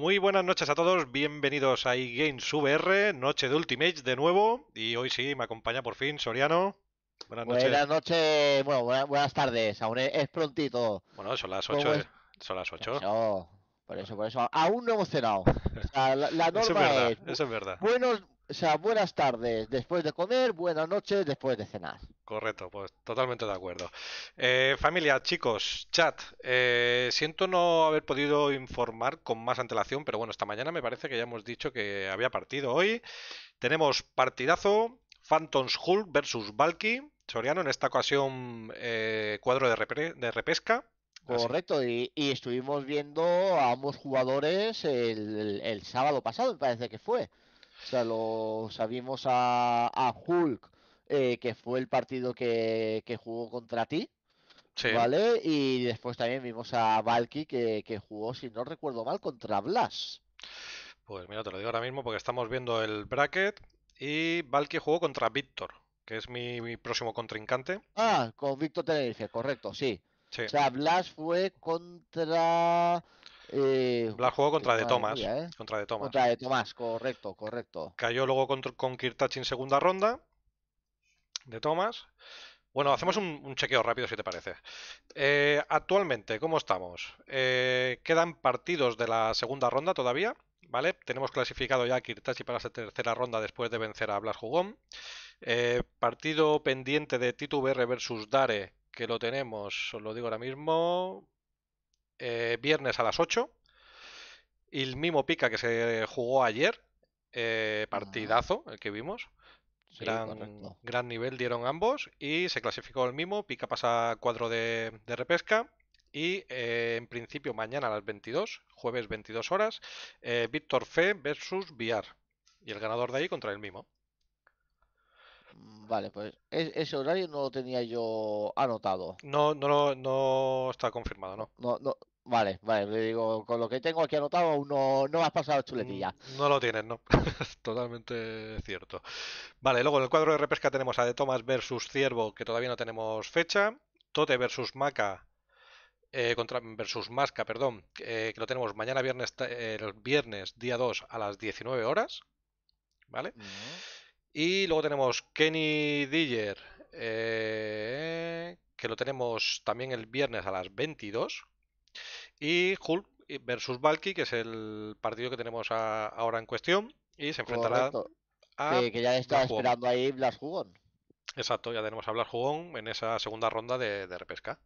Muy buenas noches a todos, bienvenidos a E-Games VR, noche de Ultimate de nuevo, y hoy sí me acompaña por fin Soriano. Buenas noches. Buenas buenas, tardes, aún es, prontito. Bueno, son las 8, eh, son las 8. por eso, por eso, aún no hemos cenado. la, norma eso es, verdad, es, es verdad. Buenos, o sea, buenas tardes después de comer, buenas noches después de cenar correcto, pues totalmente de acuerdo. Eh, familia, chicos, chat, eh, siento no haber podido informar con más antelación, pero bueno, esta mañana me parece que ya hemos dicho que había partido hoy. Tenemos partidazo, Phantoms Hulk versus Valky, Soriano, en esta ocasión eh, cuadro de, repesca. Correcto, y, estuvimos viendo a ambos jugadores el, sábado pasado, me parece que fue. O sea, lo sabimos a Hulk eh, que fue el partido que, jugó contra ti. Sí. ¿Vale? Y después también vimos a Valky que, jugó, si no recuerdo mal, contra Blas. Pues mira, te lo digo ahora mismo porque estamos viendo el bracket y Valky jugó contra Víctor, que es mi, próximo contrincante. Ah, con Víctor Tenerife, correcto, sí. sí. O sea, Blas fue contra... Eh, Blas jugó contra de Tomás. ¿eh? Contra de Tomás. Contra de Tomás, correcto, correcto. Cayó luego con, con en segunda ronda de Tomás. Bueno, hacemos un, chequeo rápido si te parece. Eh, actualmente, ¿cómo estamos? Eh, quedan partidos de la segunda ronda todavía, ¿vale? Tenemos clasificado ya a Kirtachi para la tercera ronda después de vencer a Blas Jugón. Eh, partido pendiente de BR versus Dare, que lo tenemos, os lo digo ahora mismo, viernes a las 8. Y el mismo pica que se jugó ayer, partidazo, el que vimos gran, nivel dieron ambos y se clasificó el mismo. Pica pasa cuadro de, repesca. Y eh, en principio mañana a las 22, jueves 22 horas, eh, Víctor Fe versus Viar. Y el ganador de ahí contra el mismo. Mm, vale, pues ese horario no lo tenía yo anotado. No, no, no, no está confirmado, ¿no? no, Vale, vale, le digo, con lo que tengo aquí anotado aún no, has pasado chuletilla. Mm, no lo tienes, no. Totalmente cierto. Vale, luego en el cuadro de repesca tenemos a De Thomas versus Ciervo, que todavía no tenemos fecha. Tote versus Maca, eh, versus Masca, perdón, eh, que lo tenemos mañana viernes, el viernes día 2 a las 19 horas, ¿vale? Mm. Y luego tenemos Kenny Diller, eh, que lo tenemos también el viernes a las 22, y Hulk versus Valky, que es el partido que tenemos ahora en cuestión, y se enfrentará a. que ya estaba esperando ahí Blas Jugón. Exacto, ya tenemos a Blas Jugón en esa segunda ronda de, repesca.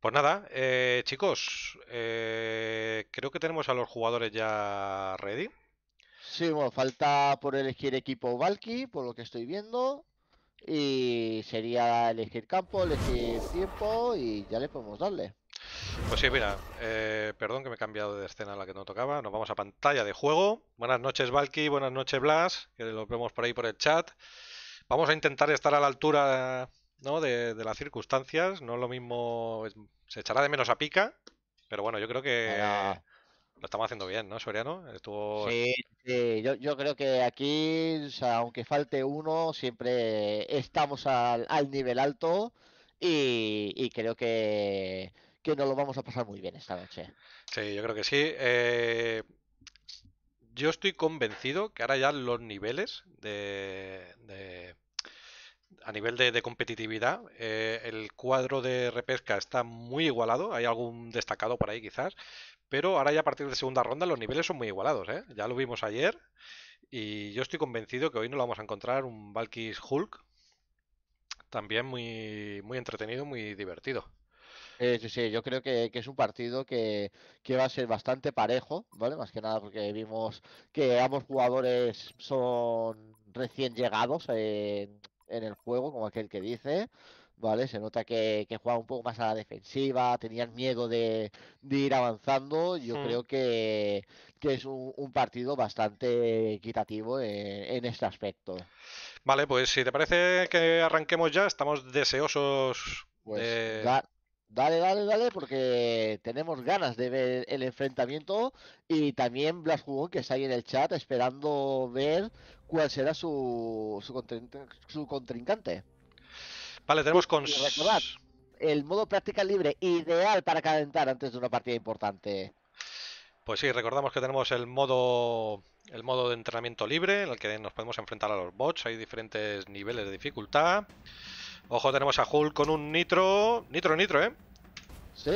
Pues nada, eh, chicos, eh, creo que tenemos a los jugadores ya ready. Sí, bueno, falta por elegir equipo Valky, por lo que estoy viendo. Y sería elegir campo, elegir tiempo y ya le podemos darle. Pues sí, mira, eh, perdón que me he cambiado de escena a la que no tocaba. Nos vamos a pantalla de juego. Buenas noches, Valky. Buenas noches, Blas. Que lo vemos por ahí por el chat. Vamos a intentar estar a la altura ¿no? de, las circunstancias. No lo mismo. Se echará de menos a pica. Pero bueno, yo creo que lo estamos haciendo bien, ¿no, Soriano? Estuvo... Sí, Yo, yo, creo que aquí, aunque falte uno, siempre estamos al, nivel alto. y creo que que nos lo vamos a pasar muy bien esta noche. Sí, yo creo que sí. Eh, yo estoy convencido que ahora ya los niveles de, a nivel de, competitividad, eh, el cuadro de repesca está muy igualado. Hay algún destacado por ahí quizás, pero ahora ya a partir de segunda ronda los niveles son muy igualados. ¿eh? Ya lo vimos ayer y yo estoy convencido que hoy nos lo vamos a encontrar un Valkyrie Hulk también muy, muy entretenido, muy divertido. Sí, sí, yo creo que, es un partido que, va a ser bastante parejo, ¿vale? Más que nada porque vimos que ambos jugadores son recién llegados en, el juego, como aquel que dice, ¿vale? Se nota que, que juega un poco más a la defensiva, tenían miedo de, ir avanzando. Yo creo que, es un, partido bastante equitativo en, este aspecto. Vale, pues si te parece que arranquemos ya, estamos deseosos pues Dale, dale, dale, porque tenemos ganas de ver el enfrentamiento y también Blas Jugón, que está ahí en el chat, esperando ver cuál será su, su, contrincante. Vale, tenemos con... el modo práctica libre ideal para calentar antes de una partida importante. Pues sí, recordamos que tenemos el modo el modo de entrenamiento libre en el que nos podemos enfrentar a los bots, hay diferentes niveles de dificultad. Ojo, tenemos a Hulk con un nitro. Nitro, nitro, ¿eh? Sí.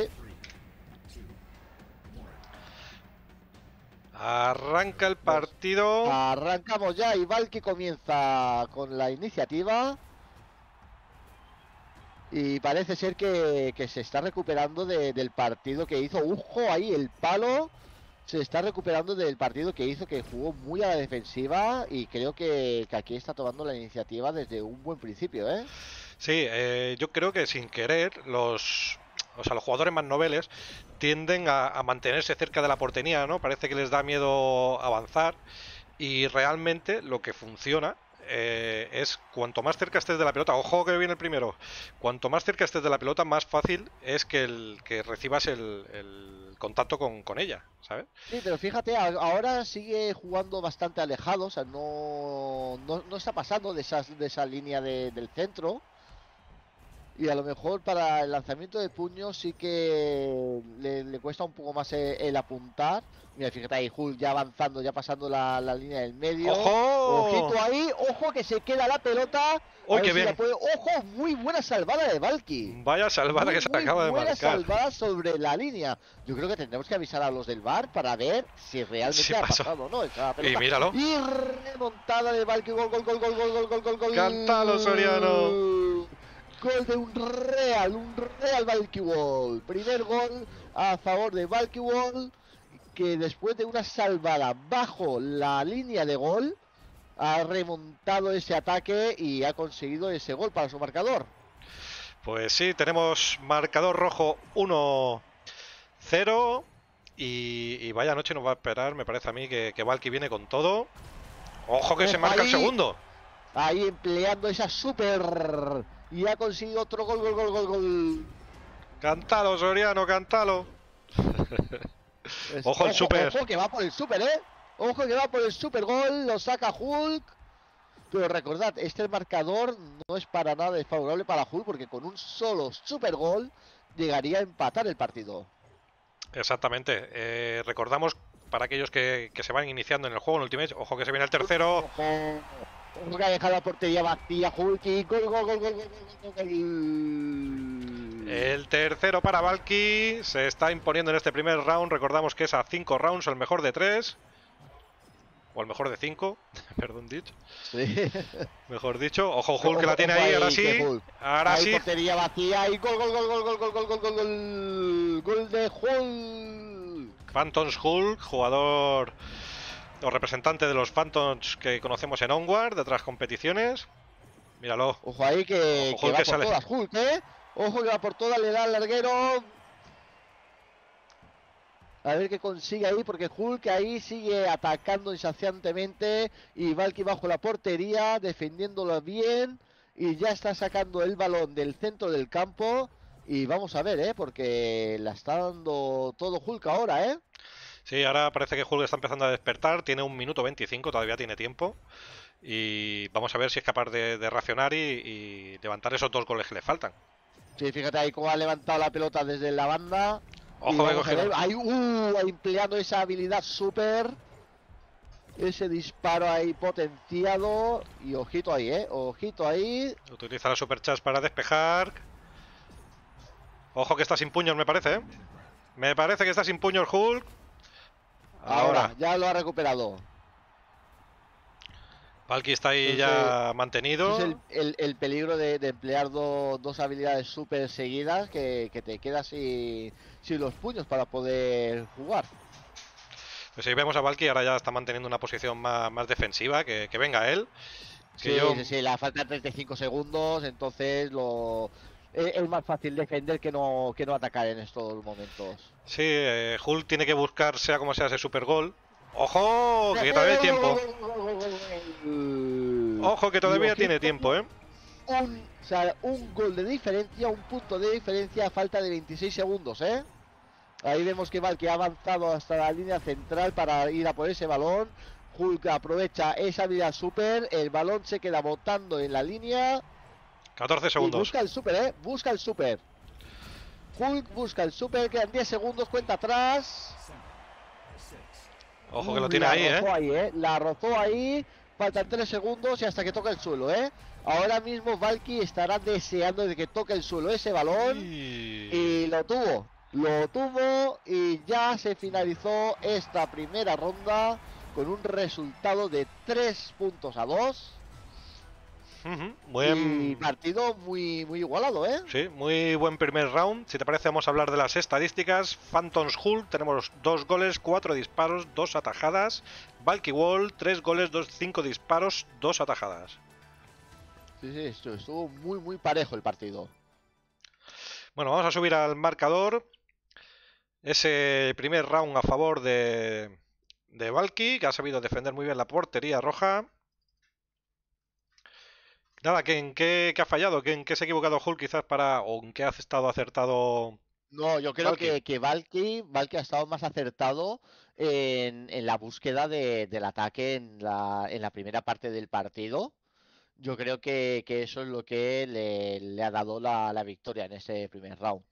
Arranca el pues partido. arrancamos ya. Ival que comienza con la iniciativa. Y parece ser que, se está recuperando del partido que hizo. Ujo ahí, el palo. Se está recuperando del partido que hizo, que jugó muy a la defensiva. Y creo que, que aquí está tomando la iniciativa desde un buen principio, ¿eh? Sí, eh, yo creo que sin querer los, o sea, los jugadores más noveles tienden a, mantenerse cerca de la portería, ¿no? Parece que les da miedo avanzar y realmente lo que funciona eh, es cuanto más cerca estés de la pelota, ojo que viene el primero, cuanto más cerca estés de la pelota, más fácil es que, el, que recibas el, contacto con, ella, ¿sabes? Sí, pero fíjate, ahora sigue jugando bastante alejado, o sea, no, está pasando de, de esa línea del centro. Y a lo mejor para el lanzamiento de puño sí que le, cuesta un poco más eh, el, apuntar. Mira, fíjate ahí, Hulk ya avanzando, ya pasando la, la línea del medio. ¡Ojo! Ojito ahí, ojo que se queda la pelota. qué ¡Ojo! Muy buena salvada de Valky. Vaya salvada que se acaba de marcar. Buena salvada sobre la línea. Yo creo que tendremos que avisar a los del bar para ver si realmente ha pasado o no. y míralo. Y remontada de Valky. Gol, gol, gol, gol, gol, gol, gol, gol, gol. ¡Cántalo, Soriano! Gol de un Real, un Real Valkywall. Primer gol a favor de Valkywall, que después de una salvada bajo la línea de gol, ha remontado ese ataque y ha conseguido ese gol para su marcador. Pues sí, tenemos marcador rojo 1-0. Y, vaya noche nos va a esperar, me parece a mí, que, Valky viene con todo. ¡Ojo que se marca el segundo! Ahí empleando esa super y ha conseguido otro gol, gol, gol, gol, gol. Cantalo, Soriano, cantalo. ojo el super. Ojo que va por el super, ¿eh? Ojo que va por el super gol, lo saca Hulk. Pero recordad, este marcador no es para nada desfavorable para Hulk porque con un solo super gol llegaría a empatar el partido. Exactamente. Eh, recordamos para aquellos que, que, se van iniciando en el juego en Ultimate, ojo que se viene el tercero. Ojo que ha dejado la portería vacía, y gol, gol, gol, gol, gol, gol, gol. El tercero para Valky, se está imponiendo en este primer round, recordamos que es a cinco rounds, el mejor de tres. O el mejor de cinco, perdón dicho. Sí. Mejor dicho, ojo Hulk que la tiene ahí, ahora sí. Ahora sí. Portería vacía y gol, gol, gol, gol, gol, gol, gol, gol, gol, gol, gol de Hulk. Phantoms Hulk, jugador los representantes de los Phantoms que conocemos en Onward, de otras competiciones. Míralo. Ojo ahí que, va por todas Hulk, ¿eh? Ojo que va por todas, le da al larguero. A ver qué consigue ahí, porque Hulk ahí sigue atacando insaciantemente. Y Valky bajo la portería, defendiéndolo bien. Y ya está sacando el balón del centro del campo. Y vamos a ver, ¿eh? Porque la está dando todo Hulk ahora, ¿eh? Sí, ahora parece que Hulk está empezando a despertar. Tiene un minuto 25, todavía tiene tiempo. Y vamos a ver si es capaz de, racionar y, levantar esos dos goles que le faltan. Sí, fíjate ahí cómo ha levantado la pelota desde la banda. Ojo, que Ahí, uh, empleando esa habilidad súper. Ese disparo ahí potenciado. Y ojito ahí, eh. Ojito ahí. Utiliza la super para despejar. Ojo que está sin puños, me parece, ¿eh? Me parece que está sin puños Hulk. Ahora. ya lo ha recuperado. Valky está ahí ya mantenido. Es el, peligro de, emplear dos habilidades súper seguidas que, te quedas sin, los puños para poder jugar. Pues ahí vemos a Valky, ahora ya está manteniendo una posición más, defensiva, que, venga él. sí, sí, sí, la falta de 35 segundos, entonces lo, es más fácil defender que no, que no atacar en estos momentos. Sí, eh, Hulk tiene que buscar, sea como sea, ese super gol. ¡Ojo! Que eh, todavía hay tiempo. Eh, Ojo, que todavía tiene tiempo, ¿eh? Un, o sea, un gol de diferencia, un punto de diferencia falta de 26 segundos, ¿eh? Ahí vemos que Val que ha avanzado hasta la línea central para ir a por ese balón. Hulk aprovecha esa vida super, el balón se queda botando en la línea. 14 segundos. busca el super, eh. Busca el super. Hulk busca el super. Quedan 10 segundos. Cuenta atrás. Ojo que lo mm, tiene ¿eh? ahí, eh. La rozó ahí. Faltan 3 segundos y hasta que toque el suelo, eh. Ahora mismo Valky estará deseando de que toque el suelo ese balón. Y... y lo tuvo. Lo tuvo y ya se finalizó esta primera ronda con un resultado de 3 puntos a 2 partido muy, muy igualado, ¿eh? Sí, muy buen primer round. Si te parece, vamos a hablar de las estadísticas. Phantoms Hull, tenemos dos goles, cuatro disparos, dos atajadas. Valky Wall, tres goles, dos, cinco disparos, dos atajadas. Sí, sí, estuvo, estuvo muy, muy parejo el partido. Bueno, vamos a subir al marcador. Ese primer round a favor de, de Valky, que ha sabido defender muy bien la portería roja. Nada, ¿que, ¿en qué, ha fallado? ¿Que, ¿En qué se ha equivocado Hulk quizás para... o en qué ha estado acertado... No, yo creo que, que Valky, Valky ha estado más acertado en, en la búsqueda de, del ataque en la, en la primera parte del partido yo creo que, eso es lo que le, ha dado la, victoria en ese primer round.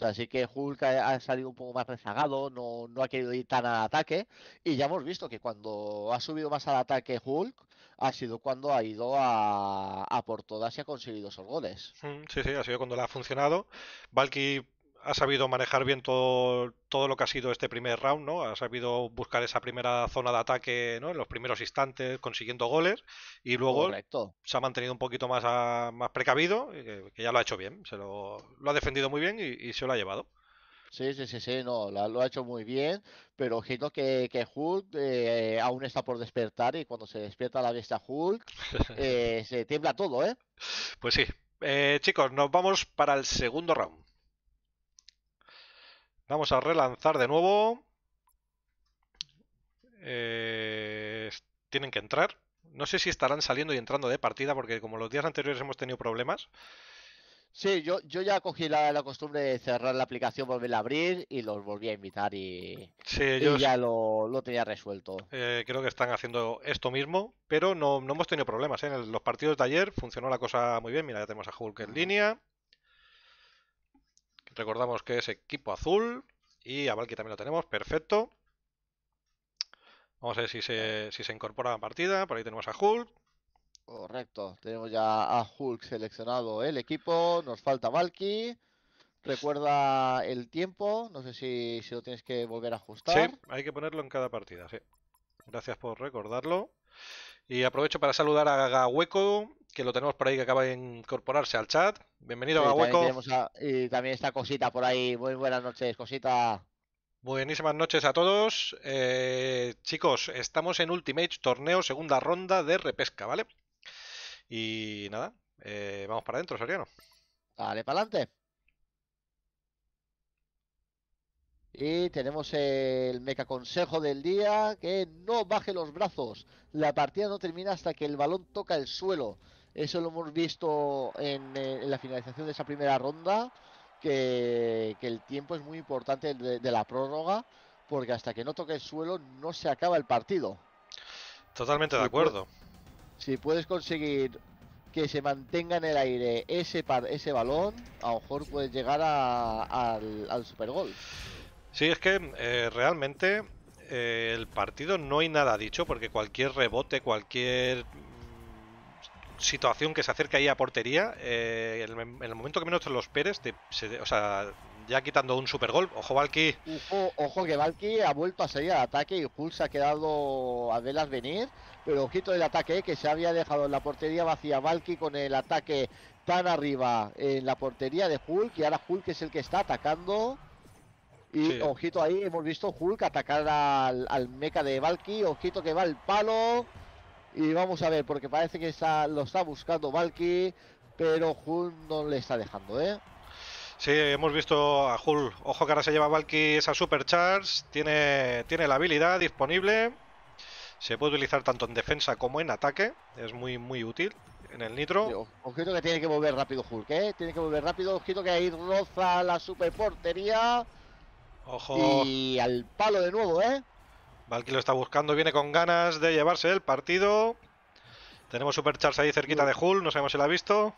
así que Hulk ha, salido un poco más rezagado, no, ha querido ir tan al ataque. Y ya hemos visto que cuando ha subido más al ataque Hulk, ha sido cuando ha ido a, a por todas y ha conseguido esos goles. Mm, sí, sí, ha sido cuando le ha funcionado. Valky ha sabido manejar bien todo, todo lo que ha sido este primer round, ¿no? Ha sabido buscar esa primera zona de ataque, ¿no? En los primeros instantes, consiguiendo goles. Y luego se ha mantenido un poquito más, más precavido, que, ya lo ha hecho bien. Se lo, ha defendido muy bien y, se lo ha llevado. Sí, sí, sí, no, lo ha hecho muy bien, pero ojito que, que Hulk eh, eh, aún está por despertar y cuando se despierta la bestia Hulk eh, se tiembla todo, ¿eh? Pues sí. chicos, nos vamos para el segundo round. Vamos a relanzar de nuevo. Eh, tienen que entrar. No sé si estarán saliendo y entrando de partida, porque como los días anteriores hemos tenido problemas. Sí, yo, yo ya cogí la, costumbre de cerrar la aplicación, volverla a abrir y los volví a invitar y, sí, ya lo, tenía resuelto. Eh, creo que están haciendo esto mismo, pero no, hemos tenido problemas. ¿eh? En los partidos de ayer funcionó la cosa muy bien. Mira, ya tenemos a Hulk en línea. Recordamos que es equipo azul. Y a Valky también lo tenemos. Perfecto. Vamos a ver si se, incorpora a la partida. Por ahí tenemos a Hulk. Correcto. Tenemos ya a Hulk seleccionado el equipo. Nos falta Valky. Recuerda el tiempo. No sé si, si, lo tienes que volver a ajustar. Sí, hay que ponerlo en cada partida. Sí. Gracias por recordarlo. Y aprovecho para saludar a Gahueco, que lo tenemos por ahí que acaba de incorporarse al chat. Bienvenido, a Gahueco. y también está Cosita por ahí. Muy buenas noches, Cosita. Buenísimas noches a todos. Eh, chicos, estamos en Ultimate Torneo, segunda ronda de repesca, ¿vale? Y nada, eh, vamos para adentro, Soriano. Dale, para adelante. Y tenemos el meca consejo del día, que no baje los brazos. La partida no termina hasta que el balón toca el suelo. Eso lo hemos visto en, eh, la finalización de esa primera ronda, que, el tiempo es muy importante de, la prórroga, porque hasta que no toque el suelo no se acaba el partido. Totalmente de acuerdo. Si puedes conseguir que se mantenga en el aire ese, ese balón, a lo mejor puedes llegar al, al supergol. Sí, es que eh, realmente eh, el partido no hay nada dicho, porque cualquier rebote, cualquier mm, situación que se acerque ahí a portería, eh, en, el, momento que menos te lo esperes, o sea, ya quitando un supergol, ojo Valky. Ojo, que Valky ha vuelto a salir al ataque y Hulk se ha quedado a velas venir, pero ojito del ataque, que se había dejado en la portería vacía Valky con el ataque tan arriba en la portería de Hulk y ahora Hulk es el que está atacando y ojito ahí, hemos visto Hulk atacar al, al mecha de Valky. Ojito que va el palo. Y vamos a ver, porque parece que lo está buscando Valky, pero Hulk no le está dejando, ¿eh? Sí, hemos visto a Hulk. Ojo que ahora se lleva Valky esa supercharge. Tiene, tiene la habilidad disponible. Se puede utilizar tanto en defensa como en ataque. Es muy, muy útil en el nitro. Ojito que tiene que volver rápido Hulk, ¿eh? Tiene que volver rápido. Ojito que ahí roza la super portería. Y al palo de nuevo, ¿eh? Valky lo está buscando, viene con ganas de llevarse el partido. Tenemos Supercharge ahí cerquita de Hull, no sabemos si la ha visto.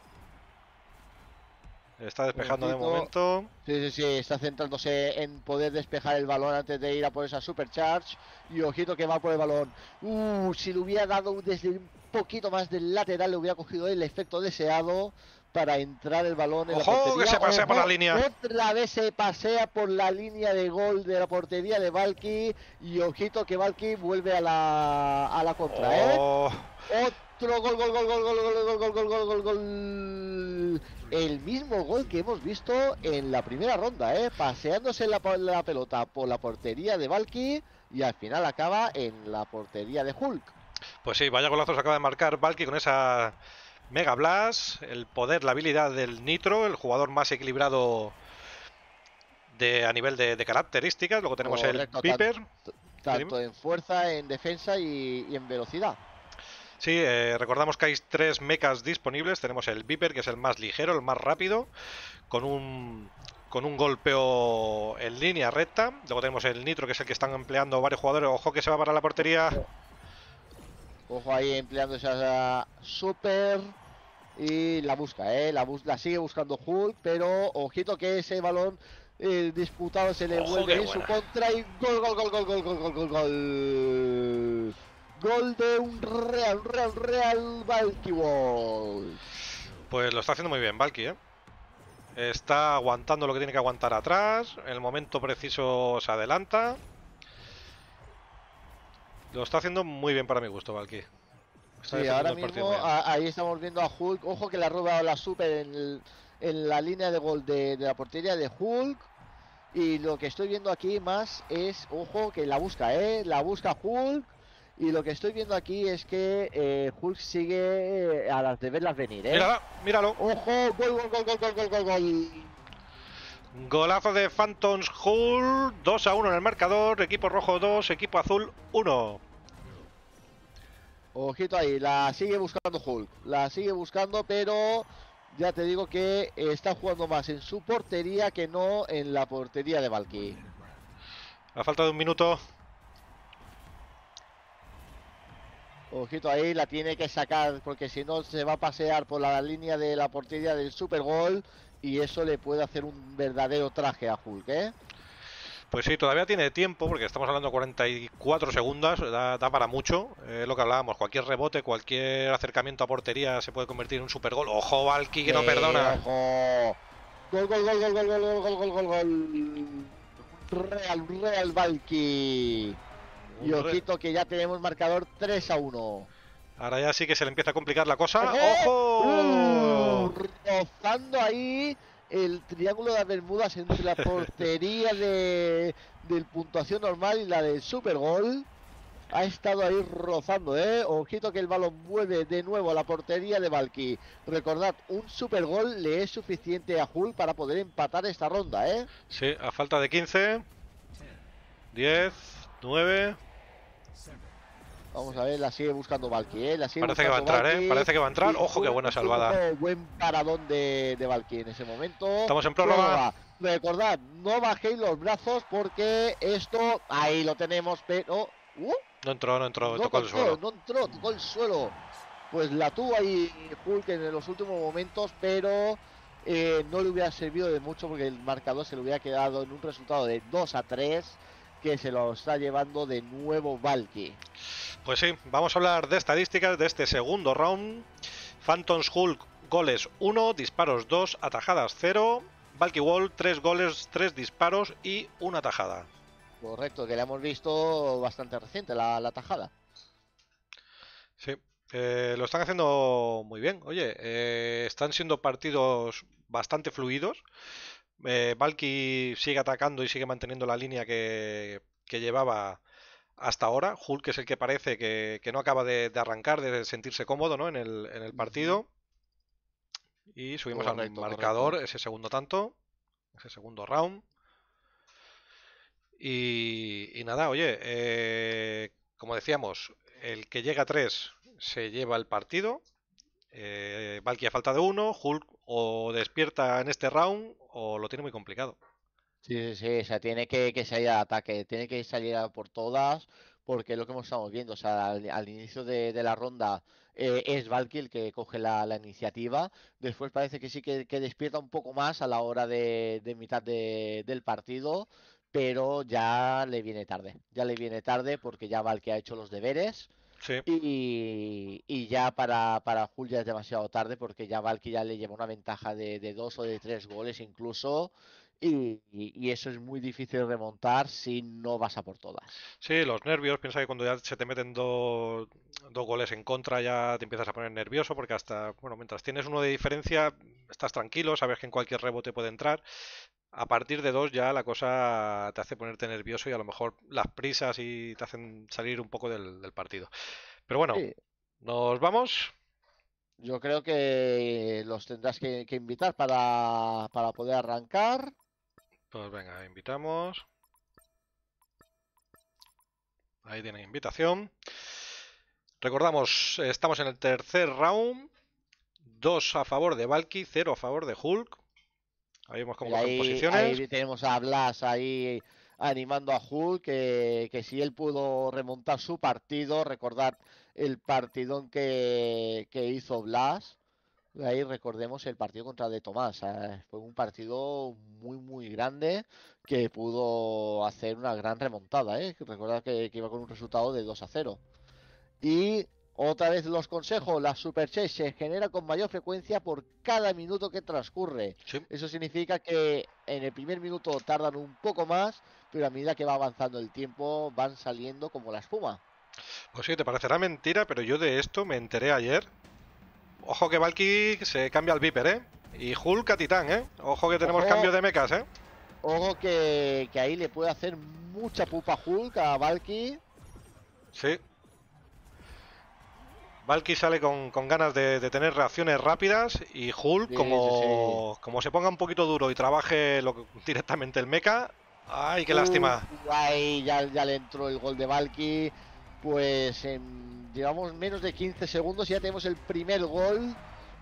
Está despejando de momento. Sí, sí, sí, está centrándose en poder despejar el balón antes de ir a por esa supercharge. Y ojito que va por el balón. Uh, si lo hubiera dado desde un poquito más del lateral, le hubiera cogido el efecto deseado para entrar el balón en la portería. que se pasea por la línea. Otra vez se pasea por la línea de gol de la portería de Valky. Y ojito que Valky vuelve a la, a la contra. ¿eh? Otro gol, gol, gol, gol, gol, gol, gol, gol, gol, gol, gol. El mismo gol que hemos visto en la primera ronda, ¿eh? paseándose la, pelota por la portería de Valky y al final acaba en la portería de Hulk. Pues sí, vaya golazo se acaba de marcar Valky con esa Mega Blast, el poder, la habilidad del Nitro, el jugador más equilibrado de, a nivel de, características. Luego tenemos el Piper. Tanto, en fuerza, en defensa y, en velocidad. Sí, eh, recordamos que hay tres mechas disponibles. Tenemos el Viper, que es el más ligero, el más rápido, con un, con un golpeo en línea recta. Luego tenemos el Nitro, que es el que están empleando varios jugadores. Ojo que se va para la portería. Ojo ahí empleando esa super. Y la busca, ¿eh? la, la sigue buscando Hulk, pero ojito que ese balón eh, disputado se le vuelve en su contra y gol, gol, gol, gol, gol, gol, gol, gol, gol. Gol de un Real, Real, Real Valky Pues lo está haciendo muy bien Valky, ¿eh? Está aguantando lo que tiene que aguantar atrás, en el momento preciso se adelanta. Lo está haciendo muy bien para mi gusto, Valky. Sí, ahora mismo ahí estamos viendo a Hulk. Ojo que le ha robado la super en, la línea de gol de, la portería de Hulk. Y lo que estoy viendo aquí más es, ojo, que la busca, ¿eh? La busca Hulk. Y lo que estoy viendo aquí es que eh, Hulk sigue eh, a las de verlas venir, ¿eh? Mírala, míralo. Ojo, gol, gol, gol, gol, gol, gol, gol. Golazo de Phantoms Hull, 2 a 1 en el marcador, equipo rojo 2, equipo azul 1. Ojito ahí, la sigue buscando Hull, la sigue buscando, pero ya te digo que está jugando más en su portería que no en la portería de Valky. A falta de un minuto. Ojito ahí, la tiene que sacar porque si no se va a pasear por la línea de la portería del Super y eso le puede hacer un verdadero traje a Hulk, ¿eh? Pues sí, todavía tiene tiempo, porque estamos hablando de 44 segundos, da, para mucho. lo que hablábamos, cualquier rebote, cualquier acercamiento a portería se puede convertir en un supergol. ¡Ojo, Valky, que no perdona! ¡Ojo! Gol, gol, gol, gol, gol, gol, gol, gol, gol, gol. Real, Real Valky. Y ojito que ya tenemos marcador 3 a 1. Ahora ya sí que se le empieza a complicar la cosa. Eh, ¡Ojo! Mm, rozando ahí el triángulo de Bermudas entre la portería de, del puntuación normal y la del supergol. Ha estado ahí rozando, ¿eh? Ojito que el balón mueve de nuevo a la portería de Valky. Recordad, un supergol le es suficiente a Hull para poder empatar esta ronda, ¿eh? Sí, a falta de 15, 10, 9, Vamos a ver, la sigue buscando Valky, Parece que va a entrar, Parece que va a entrar. Ojo, qué buena salvada. Buen paradón de, de Valky en ese momento. Estamos en prórroga. Recordad, no bajéis los brazos porque esto... Ahí lo tenemos, pero... Uh, no entró, no entró, tocó el suelo. No entró, tocó el suelo. Pues la tuvo ahí Hulk en los últimos momentos, pero eh, no le hubiera servido de mucho porque el marcador se le hubiera quedado en un resultado de 2 a 3 que se lo está llevando de nuevo Valky. Pues sí, vamos a hablar de estadísticas de este segundo round. Phantoms Hulk, goles 1, disparos 2, atajadas 0. Valky Wall, 3 goles, 3 disparos y una atajada. Correcto, que la hemos visto bastante reciente, la, la Sí, eh, lo están haciendo muy bien. Oye, eh, están siendo partidos bastante fluidos. Eh, Valky sigue atacando y sigue manteniendo la línea que, llevaba hasta ahora. Hulk es el que parece que, no acaba de, arrancar, de sentirse cómodo ¿no? en, el, en el partido. Y subimos al marcador ese segundo tanto, ese segundo round. Y, nada, oye, eh, como decíamos, el que llega a 3 se lleva el partido. Eh, Valky a falta de uno, Hulk o despierta en este round o lo tiene muy complicado. Sí, sí, o sea, tiene que, que salir al ataque, tiene que salir por todas, porque lo que hemos estado viendo, o sea, al, inicio de, la ronda eh, es Valkyrie el que coge la, iniciativa, después parece que sí que, despierta un poco más a la hora de, mitad de, del partido, pero ya le viene tarde, ya le viene tarde porque ya Valkyrie ha hecho los deberes y, ya para, para es demasiado tarde porque ya Valky ya le lleva una ventaja de, dos o de tres goles incluso. Y, eso es muy difícil remontar si no vas a por todas. Sí, los nervios. Piensa que cuando ya se te meten dos goles en contra ya te empiezas a poner nervioso porque hasta, bueno, mientras tienes uno de diferencia estás tranquilo, sabes que en cualquier rebote puede entrar, a partir de dos ya la cosa te hace ponerte nervioso y a lo mejor las prisas y te hacen salir un poco del, partido. Pero bueno, ¿nos vamos? Yo creo que los tendrás que, invitar para, para, poder arrancar. Pues venga, invitamos. Ahí tiene invitación. Recordamos, estamos en el tercer round. Dos a favor de Valky, cero a favor de Hulk. Ahí posiciones. Ahí tenemos a Blas ahí animando a Hull que, si él pudo remontar su partido, recordar el partidón que, que hizo Blas. Ahí recordemos el partido contra de Tomás. Eh, fue un partido muy, muy grande que pudo hacer una gran remontada. ¿eh? Recordad que, que iba con un resultado de 2 a 0. Y otra vez los consejos, la Super Chase se genera con mayor frecuencia por cada minuto que transcurre. Eso significa que en el primer minuto tardan un poco más, pero a medida que va avanzando el tiempo van saliendo como la espuma. Pues sí, te parecerá mentira, pero yo de esto me enteré ayer. Ojo que Valky se cambia al Viper, ¿eh? Y Hulk a Titán, ¿eh? Ojo que tenemos cambios cambio de mechas, ¿eh? Ojo que, que ahí le puede hacer mucha pupa Hulk a Valky. Sí, Valky sale con, ganas de, de, tener reacciones rápidas y Hulk, como, como se ponga un poquito duro y trabaje directamente el meca... ¡ay, qué lástima! ya, le entró el gol de Valky, pues llevamos menos de 15 segundos y ya tenemos el primer gol,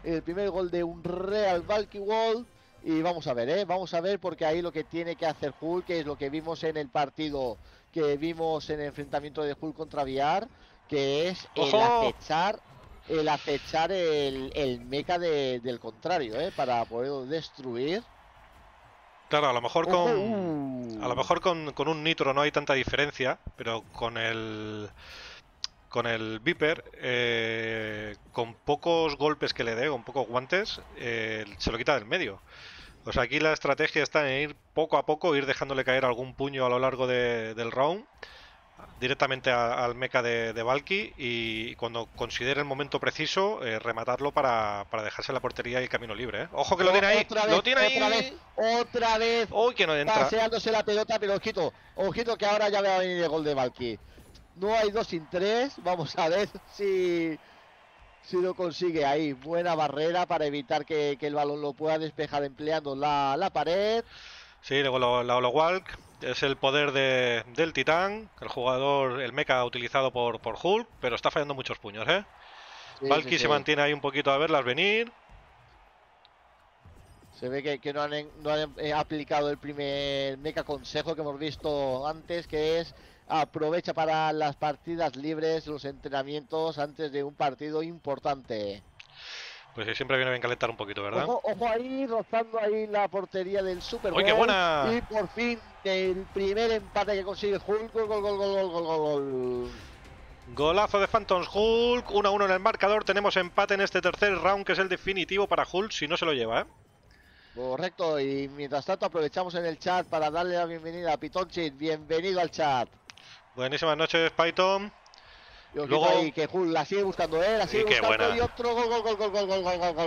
el primer gol de un Real Valky World. Y vamos a ver, ¿eh? vamos a ver porque ahí lo que tiene que hacer Hulk, que es lo que vimos en el partido que vimos en el enfrentamiento de Hulk contra Viar, que es el acechar el acechar el, mecha de, del contrario, ¿eh? para poder destruir. Claro, a lo mejor con a lo mejor con, un nitro no hay tanta diferencia, pero con el con el Viper, eh, con pocos golpes que le dé, con pocos guantes, eh, se lo quita del medio. O sea, aquí la estrategia está en ir poco a poco, ir dejándole caer algún puño a lo largo del round directamente al meca de, de Valky y cuando considere el momento preciso eh, rematarlo para, dejarse la portería y el camino libre. ¿eh? Ojo que lo tiene ahí, otra vez, lo tiene otra Vez, otra vez. que no entra. Paseándose la pelota, pero ojito, ojito que ahora ya va a venir el gol de Valky. No hay dos sin tres, vamos a ver si, si lo consigue ahí. Buena barrera para evitar que, el balón lo pueda despejar empleando la, la pared. Sí, luego la, hola walk es el poder de, del titán, el jugador, el mecha utilizado por, por Hulk, pero está fallando muchos puños, ¿eh? Valky se mantiene ahí un poquito a verlas venir. Se ve que, no han, no han eh, aplicado el primer mecha consejo que hemos visto antes, que es aprovecha para las partidas libres, los entrenamientos antes de un partido importante. Pues siempre viene bien calentar un poquito, ¿verdad? Ojo, ahí, rozando ahí la portería del Super Bowl. ¡Uy, qué buena! Y por fin el primer empate que consigue Hulk. Gol, gol, gol, gol, gol, gol, gol. Golazo de Phantoms Hulk. 1 1 en el marcador. Tenemos empate en este tercer round, que es el definitivo para Hulk, si no se lo lleva, ¿eh? Correcto, y mientras tanto aprovechamos en el chat para darle la bienvenida a Pitonchit. Bienvenido al chat. Buenísimas noches, Python. Y Luego... Ahí, que Hull la sigue buscando él, la sigue y gol, gol,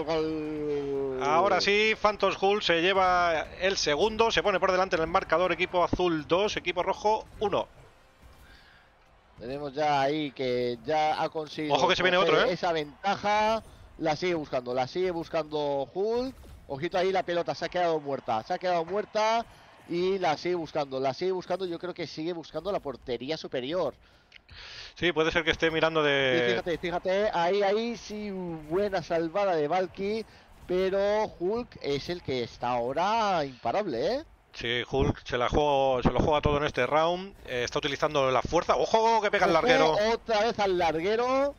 gol, Ahora sí, phantom Hull se lleva el segundo, se pone por delante en el marcador, equipo azul 2, equipo rojo 1. Tenemos ya ahí que ya ha conseguido ¿eh? esa ventaja, la sigue buscando, la sigue buscando Hull Ojito ahí la pelota, se ha quedado muerta, se ha quedado muerta y la sigue buscando, la sigue buscando, yo creo que sigue buscando la portería superior. Sí, puede ser que esté mirando de. fíjate, fíjate, ahí, ahí sí, buena salvada de Valky, pero Hulk es el que está ahora imparable, ¿eh? Sí, Hulk se, la se lo juega todo en este round. Eh, está utilizando la fuerza. ¡Ojo! Que pega el larguero. Otra vez al larguero.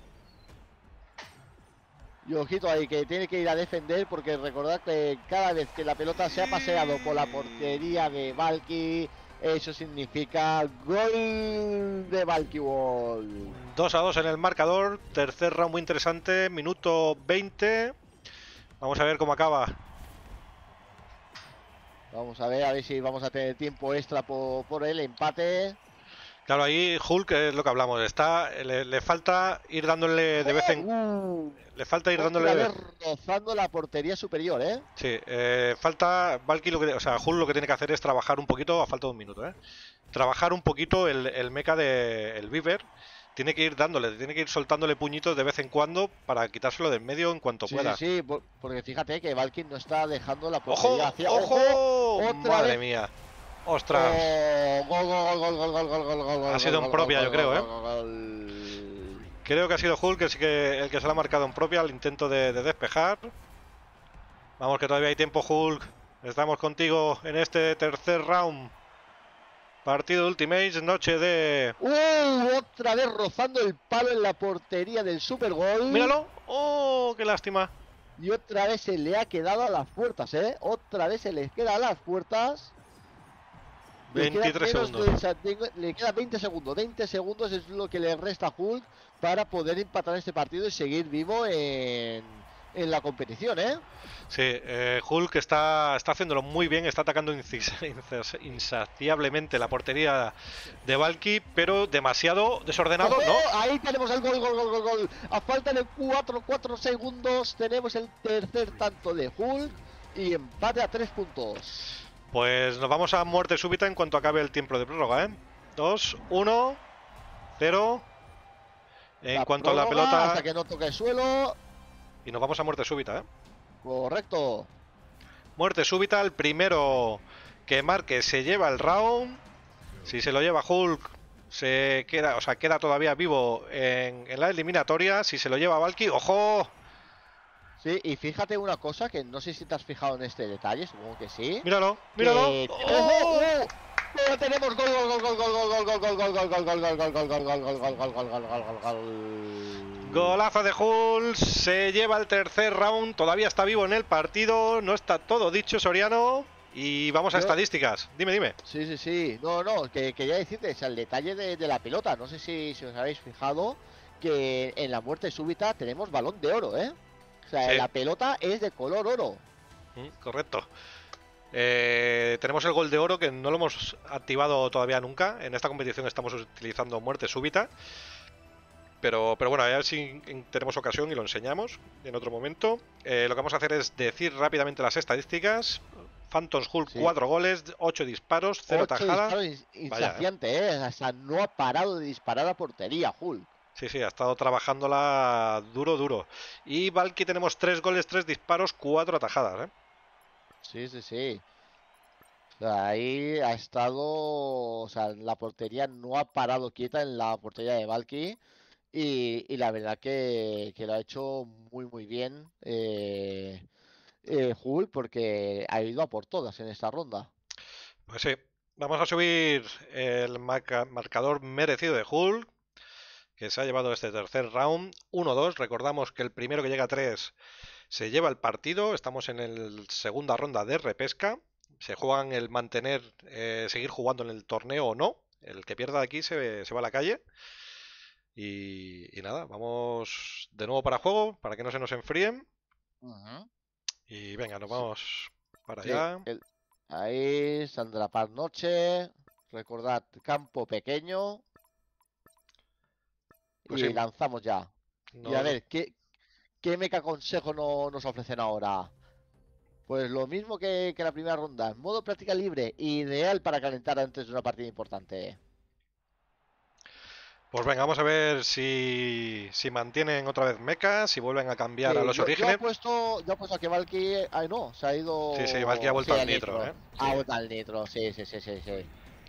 Y ojito ahí, que tiene que ir a defender porque recordad que cada vez que la pelota se ha paseado por la portería de Valky, eso significa gol de Wall. 2 a 2 en el marcador, tercer round muy interesante, minuto 20. Vamos a ver cómo acaba. Vamos a ver, a ver si vamos a tener tiempo extra por el empate. Claro, ahí Hulk es lo que hablamos. Está, le, falta ir dándole de vez en ¡Eh! uh. le falta ir dándole rozando la portería superior, ¿eh? Sí, eh, falta Valky o sea, Hulk lo que tiene que hacer es trabajar un poquito a falta de un minuto, ¿eh? Trabajar un poquito el, el mecha de el Beaver. Tiene que ir dándole, tiene que ir soltándole puñitos de vez en cuando para quitárselo del medio en cuanto pueda. Sí, sí, porque fíjate que Valky no está dejando la portería ¡Ojo! Hacia... ¡Ojo! Madre mía. ¡Ostras! Ha sido en propia, yo creo, ¿eh? Creo que ha sido Hulk el que, se la ha marcado en propia al intento de, despejar. Vamos, que todavía hay tiempo, Hulk. Estamos contigo en este tercer round. Partido Ultimate, noche de. Otra vez rozando el palo en la portería del Super ¡Míralo! ¡Oh! ¡Qué lástima! Y otra vez se le ha quedado a las puertas, ¿eh? Otra vez se le queda a las puertas. 23 segundos. le queda 20 segundos. 20 segundos es lo que le resta a Hulk para poder empatar este partido y seguir vivo en, en la competición, ¿eh? Sí, eh, Hulk está, está haciéndolo muy bien, está atacando incis, insaciablemente la portería de Valky, pero demasiado desordenado, ¿no? Ahí tenemos el gol, gol, gol, gol, A falta de 4, 4 segundos tenemos el tercer tanto de Hulk y empate a 3 puntos. Pues nos vamos a muerte súbita en cuanto acabe el tiempo de prórroga, ¿eh? Dos, uno, cero. En cuanto a la pelota. Hasta que no toque el suelo. Y nos vamos a muerte súbita, ¿eh? Correcto. Muerte súbita, el primero que marque se lleva el round. Si se lo lleva Hulk, se queda, o sea, queda todavía vivo en, en la eliminatoria. Si se lo lleva Valky, ¡ojo! Sí, y fíjate una cosa que no sé si te has fijado en este detalle, supongo que sí. Míralo, míralo. tenemos gol, gol, gol, gol, Golazo de Hull, se lleva el tercer round, todavía está vivo en el partido, no está todo dicho Soriano. Y vamos a estadísticas, dime, dime. Sí, sí, sí, no, no, que quería decirte, el detalle de, la pelota, no sé si, si os habéis fijado que en la muerte súbita tenemos balón de oro, ¿eh? sea, la pelota es de color oro. Mm, correcto. Eh, tenemos el gol de oro que no lo hemos activado todavía nunca. En esta competición estamos utilizando muerte súbita. Pero, pero bueno, a ver si tenemos ocasión y lo enseñamos en otro momento. Eh, lo que vamos a hacer es decir rápidamente las estadísticas. Phantoms Hulk, 4 goles, 8 disparos, 0 tajadas. Disparos eh. O no ha parado de disparar a portería Hulk. Sí, sí, ha estado trabajándola duro, duro. Y Valky tenemos tres goles, tres disparos, cuatro atajadas. ¿eh? Sí, sí, sí. Ahí ha estado, o sea, la portería no ha parado quieta en la portería de Valky. Y, la verdad que, lo ha hecho muy, muy bien eh, eh porque ha ido a por todas en esta ronda. Pues sí, vamos a subir el marcador merecido de Hull que se ha llevado este tercer round. 1-2, recordamos que el primero que llega a 3 se lleva el partido, estamos en la segunda ronda de repesca, se juegan el mantener, eh, seguir jugando en el torneo o no, el que pierda de aquí se, va a la calle. Y, nada, vamos de nuevo para juego, para que no se nos enfríen. Y venga, nos vamos para allá. Ahí Sandra para noche. Recordad, campo pequeño, y pues lanzamos ya. Y a ver, ¿qué, qué meca consejo no, nos ofrecen ahora? Pues lo mismo que, que la primera ronda. Modo práctica libre, ideal para calentar antes de una partida importante. Pues venga, vamos a ver si, si mantienen otra vez mecha, si vuelven a cambiar a los orígenes. Yo he puesto, yo puesto a que Valky. Ay, no, se ha ido. Sí, sí, Valky ha vuelto al nitro, ¿eh? Ha vuelto al nitro, sí, sí, sí, sí.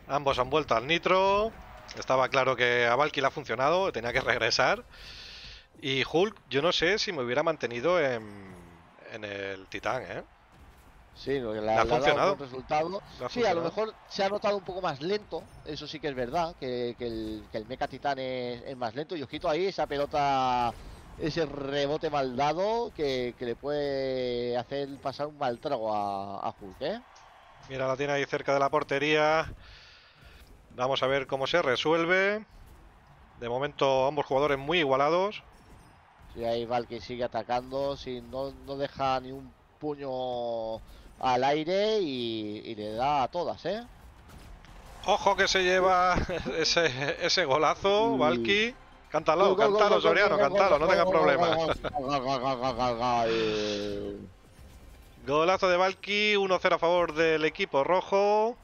Ambos han vuelto al nitro. Estaba claro que a Valky ha funcionado, tenía que regresar. Y Hulk, yo no sé si me hubiera mantenido en, en el Titán, ¿eh? Sí, que ¿Le ha, dado funcionado? resultado. sí, a lo mejor se ha notado un poco más lento, eso sí que es verdad, que, el, que el Mecha Titán es, más lento. Y quito ahí, esa pelota, ese rebote mal dado que, le puede hacer pasar un mal trago a, a Hulk, ¿eh? Mira, la tiene ahí cerca de la portería. Vamos a ver cómo se resuelve. De momento ambos jugadores muy igualados. Y ahí Valky sigue atacando, no, deja ni un puño al aire y, le da a todas, ¿eh? Ojo que se lleva ese, ese golazo, Valky. Cántalo, cántalo, Soriano, cántalo, no tenga problemas. Golazo de Valky, 1-0 a favor del equipo rojo.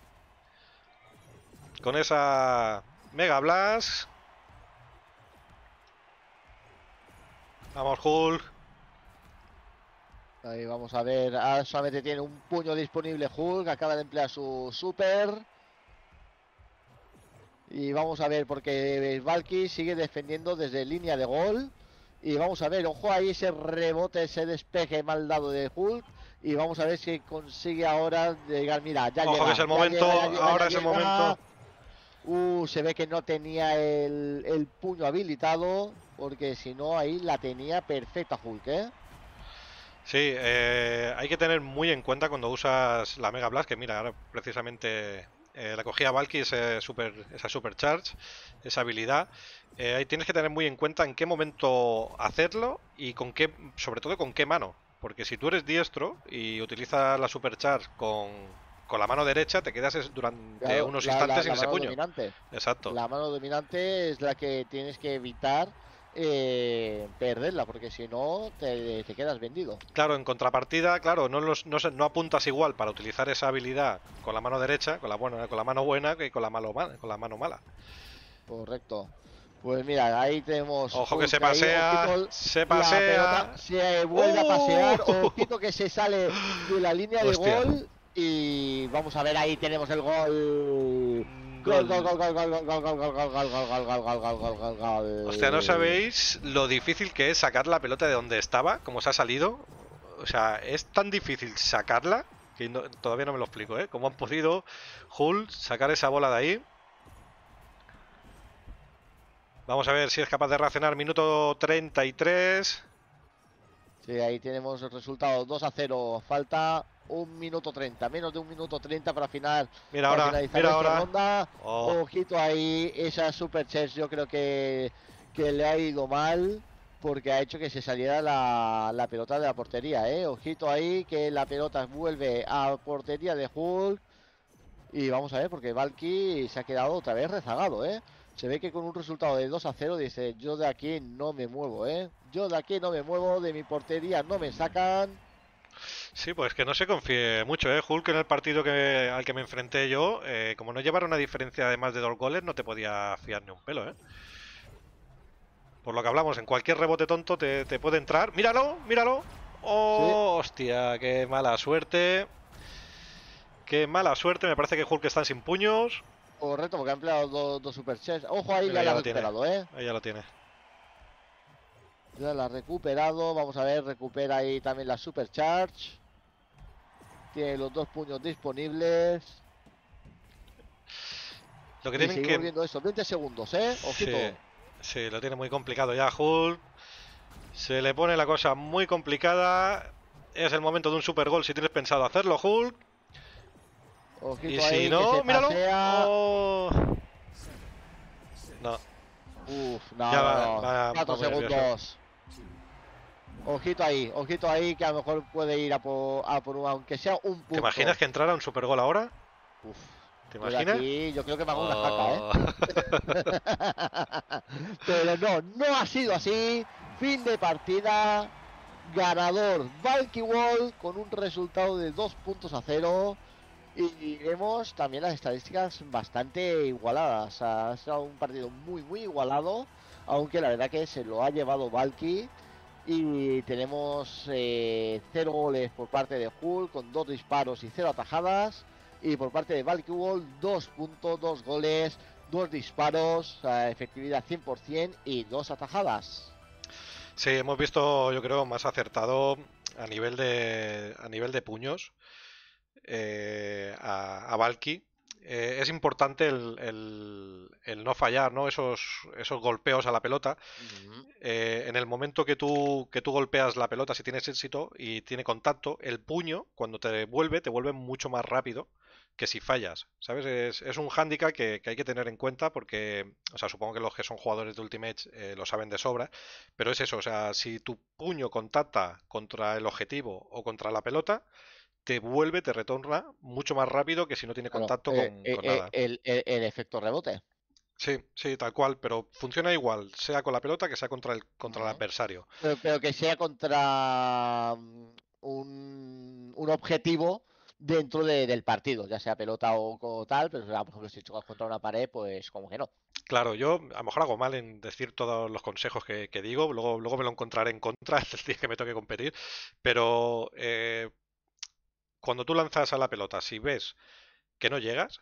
Con esa Mega Blast. Vamos, Hulk. Ahí vamos a ver. Ah, solamente tiene un puño disponible Hulk. Acaba de emplear su super. Y vamos a ver, porque Valky sigue defendiendo desde línea de gol. Y vamos a ver, ojo ahí ese rebote, ese despeje mal dado de Hulk. Y vamos a ver si consigue ahora llegar. Mira, ya ojo, es el momento. ahora es el momento se ve que no tenía el, puño habilitado, porque si no ahí la tenía perfecta Hulk, ¿eh? Sí, eh, hay que tener muy en cuenta cuando usas la Mega Blast, que mira, ahora precisamente eh, la cogía Valky super, esa supercharge, esa habilidad. ahí tienes que tener muy en cuenta en qué momento hacerlo y con qué, sobre todo con qué mano. Porque si tú eres diestro y utilizas la supercharge con, con la mano derecha te quedas durante unos instantes en ese puño. Exacto. La mano dominante es la que tienes que evitar eh, perderla, porque si no te, quedas vendido. Claro, en contrapartida, claro, no, no, apuntas igual para utilizar esa habilidad con la mano derecha, con la, buena, con la mano buena, que con la, mala, con la mano mala. Correcto. Pues mira, ahí tenemos. Ojo que se pasea, se pasea. se vuelve a pasear. un uh. poquito que se sale de la línea de gol. Y vamos a ver, ahí tenemos el gol. Gol, gol, no sabéis lo difícil que es sacar la pelota de donde estaba, como se ha salido. O sea, es tan difícil sacarla que todavía no me lo explico, ¿eh? Cómo han podido Hull sacar esa bola de ahí. Vamos a ver si es capaz de reaccionar. Minuto 33. Y ahí tenemos el resultado 2 a 0. Falta un minuto 30, menos de un minuto 30 para final. Mira ahora, mira ahora. Oh. Ojito ahí, esa super yo creo que, que le ha ido mal porque ha hecho que se saliera la, la pelota de la portería, ¿eh? Ojito ahí, que la pelota vuelve a portería de Hulk. Y vamos a ver, porque Valky se ha quedado otra vez rezagado, ¿eh? Se ve que con un resultado de 2 a 0 dice, yo de aquí no me muevo, ¿eh? Yo de aquí no me muevo, de mi portería no me sacan. Sí, pues que no se confíe mucho, ¿eh? Hulk en el partido que, al que me enfrenté yo, eh, como no llevara una diferencia de más de dos goles, no te podía fiar ni un pelo, ¿eh? Por lo que hablamos, en cualquier rebote tonto te, puede entrar. ¡Míralo! ¡Míralo! ¡Oh, hostia! ¡Qué mala suerte! ¡Qué mala suerte! Me parece que Hulk está sin puños. Correcto, porque ha empleado dos, dos Ojo ahí, ya, la ha recuperado, ¿eh? Ahí ya la tiene. Ya la ha recuperado. Vamos a ver, recupera ahí también la supercharge. Tiene los dos puños disponibles. Lo que tienen que. viendo 20 segundos, ¿eh? Sí, lo tiene muy complicado ya Hulk. Se le pone la cosa muy complicada. Es el momento de un super gol si tienes pensado hacerlo, Hulk. Ojito y si ahí, no, míralo. Oh. No. Uf, no, no. Cuatro segundos. Ojito ahí, ojito ahí, que a lo mejor puede ir a por, a por aunque sea un punto. ¿Te imaginas que entrara un supergol ahora? Uf. ¿Te imaginas? yo creo que me hago una jaca, ¿eh? Oh. Pero no, no ha sido así. Fin de partida. Ganador Valky Wall con un resultado de 2 puntos a 0. Y vemos también las estadísticas bastante igualadas. Ha sido un partido muy, muy igualado, aunque la verdad que se lo ha llevado Valky. Y tenemos eh, cero goles por parte de Hull, con dos disparos y cero atajadas. Y por parte de Valky Wall, dos puntos, dos goles, dos disparos, efectividad 100% y dos atajadas. Sí, hemos visto, yo creo, más acertado a nivel de, a nivel de puños eh, a, Valky, eh, es importante el, no fallar, ¿no? Esos, golpeos a la pelota. Eh, en el momento que tú, que tú golpeas la pelota, si tienes éxito y tiene contacto, el puño, cuando te vuelve, te vuelve mucho más rápido que si fallas, ¿sabes? Es, un hándicap que, hay que tener en cuenta porque, o sea, supongo que los que son jugadores de Ultimate lo saben de sobra, pero es eso, o sea, si tu puño contacta contra el objetivo o contra la pelota, te vuelve, te retorna mucho más rápido que si no tiene contacto eh, con, eh, eh, nada. El, efecto rebote. Sí, sí, tal cual, pero funciona igual, sea con la pelota que sea contra el, contra el adversario. Pero, que sea contra mm, un, objetivo dentro del partido, ya sea pelota o, tal, pero por ejemplo si chocas contra una pared, pues como que no. Claro, yo a lo mejor hago mal en decir todos los consejos que, digo, luego, luego me lo encontraré en contra el día que me toque competir, pero cuando tú lanzas a la pelota, si ves que no llegas,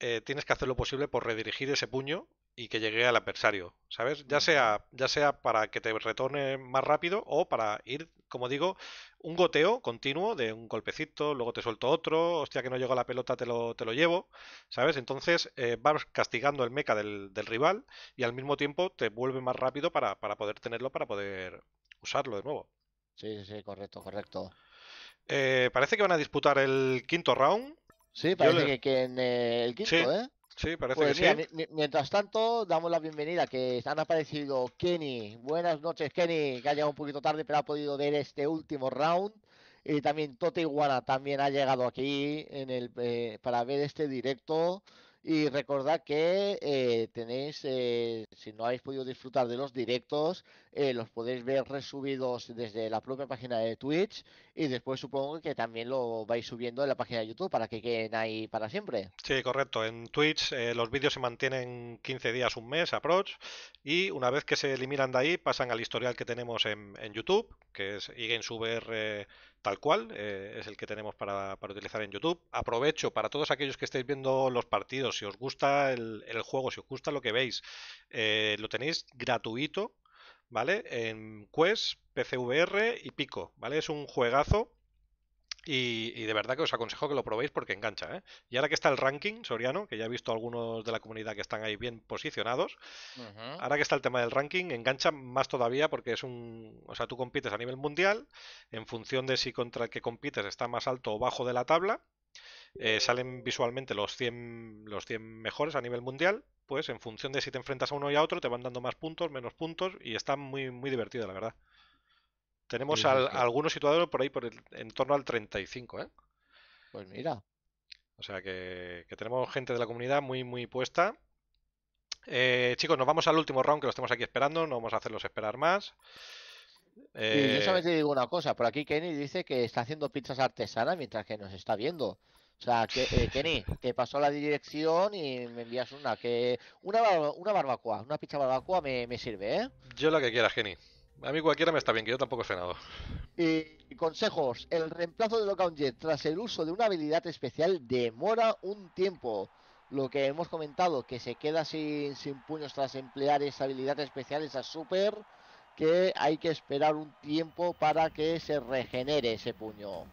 eh, tienes que hacer lo posible por redirigir ese puño y que llegue al adversario, ¿sabes? Ya sea, ya sea para que te retorne más rápido o para ir, como digo, un goteo continuo de un golpecito, luego te suelto otro, hostia que no llego a la pelota te lo, te lo llevo, ¿sabes? Entonces eh, vas castigando el meca del, del, rival y al mismo tiempo te vuelve más rápido para, para poder tenerlo, para poder usarlo de nuevo. sí, sí, correcto, correcto. Eh, parece que van a disputar el quinto round. Sí, parece que, en el quinto, sí. ¿eh? Sí, parece pues que sí. Mientras tanto, damos la bienvenida que han aparecido Kenny. Buenas noches, Kenny, que ha llegado un poquito tarde, pero ha podido ver este último round. Y también Tote Iguana también ha llegado aquí en el, eh, para ver este directo. Y recordad que eh, tenéis, eh, si no habéis podido disfrutar de los directos, eh, los podéis ver resubidos desde la propia página de Twitch y después supongo que también lo vais subiendo en la página de YouTube para que queden ahí para siempre. Sí, correcto. En Twitch los vídeos se mantienen 15 días, un mes, aprox, y una vez que se eliminan de ahí pasan al historial que tenemos en, YouTube, que es Eh, tal cual, eh, es el que tenemos para, utilizar en YouTube. Aprovecho para todos aquellos que estáis viendo los partidos, si os gusta el, juego, si os gusta lo que veis, eh, lo tenéis gratuito, ¿vale? En Quest, PCVR y Pico, ¿vale? Es un juegazo y, de verdad que os aconsejo que lo probéis porque engancha. ¿eh? Y ahora que está el ranking soriano, que ya he visto algunos de la comunidad que están ahí bien posicionados, ahora que está el tema del ranking, engancha más todavía porque es un. O sea, tú compites a nivel mundial, en función de si contra el que compites está más alto o bajo de la tabla. Eh, salen visualmente los 100, los 100 mejores a nivel mundial, pues en función de si te enfrentas a uno y a otro te van dando más puntos, menos puntos y está muy, muy divertido, la verdad. Tenemos algunos situados por ahí por en torno al 35, ¿eh? Pues mira. O sea que, tenemos gente de la comunidad muy, muy puesta. Eh, chicos, nos vamos al último round que lo estamos aquí esperando. No vamos a hacerlos esperar más. Eh... Y yo solamente digo una cosa. Por aquí Kenny dice que está haciendo pizzas artesanas mientras que nos está viendo. O sea, que, eh, Kenny, te pasó la dirección y me envías una. que Una, una barbacoa, una pizza barbacoa me, me sirve, ¿eh? Yo lo que quieras, Kenny. A mí cualquiera me está bien, que yo tampoco he cenado. Y consejos: el reemplazo de Lockout Jet tras el uso de una habilidad especial demora un tiempo. Lo que hemos comentado, que se queda sin, puños tras emplear esa habilidad especial, esa super, que hay que esperar un tiempo para que se regenere ese puño.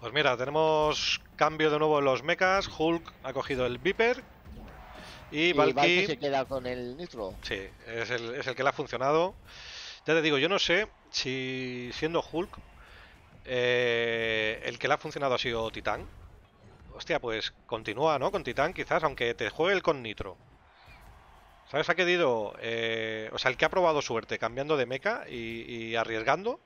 Pues mira, tenemos cambio de nuevo en los mechas. Hulk ha cogido el Viper. Y Valky... se queda con el Nitro. Sí, es el, es el que le ha funcionado. Ya te digo, yo no sé si siendo Hulk, el que le ha funcionado ha sido Titán. Hostia, pues continúa, ¿no? Con Titán quizás, aunque te juegue el con Nitro. ¿Sabes? Ha querido... o sea, el que ha probado suerte cambiando de mecha y, arriesgando,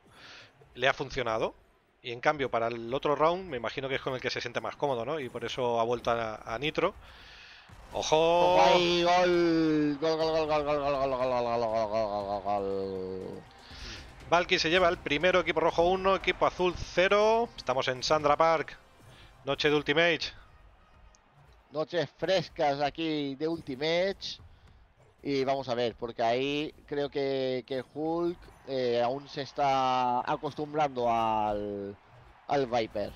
le ha funcionado. Y en cambio, para el otro round, me imagino que es con el que se siente más cómodo, ¿no? Y por eso ha vuelto a, Nitro. ¡Ojo! ¡Gol, gol, gol, gol, gol, gol, gol, gol, gol, gol, gol, gol, gol, gol, gol, gol Valky se lleva el primero, equipo rojo 1, equipo azul 0. Estamos en Sandra Park. Noche de Ultimate. Noches frescas aquí de Ultimate. Y vamos a ver, porque ahí creo que, Hulk eh, aún se está acostumbrando al, al Viper.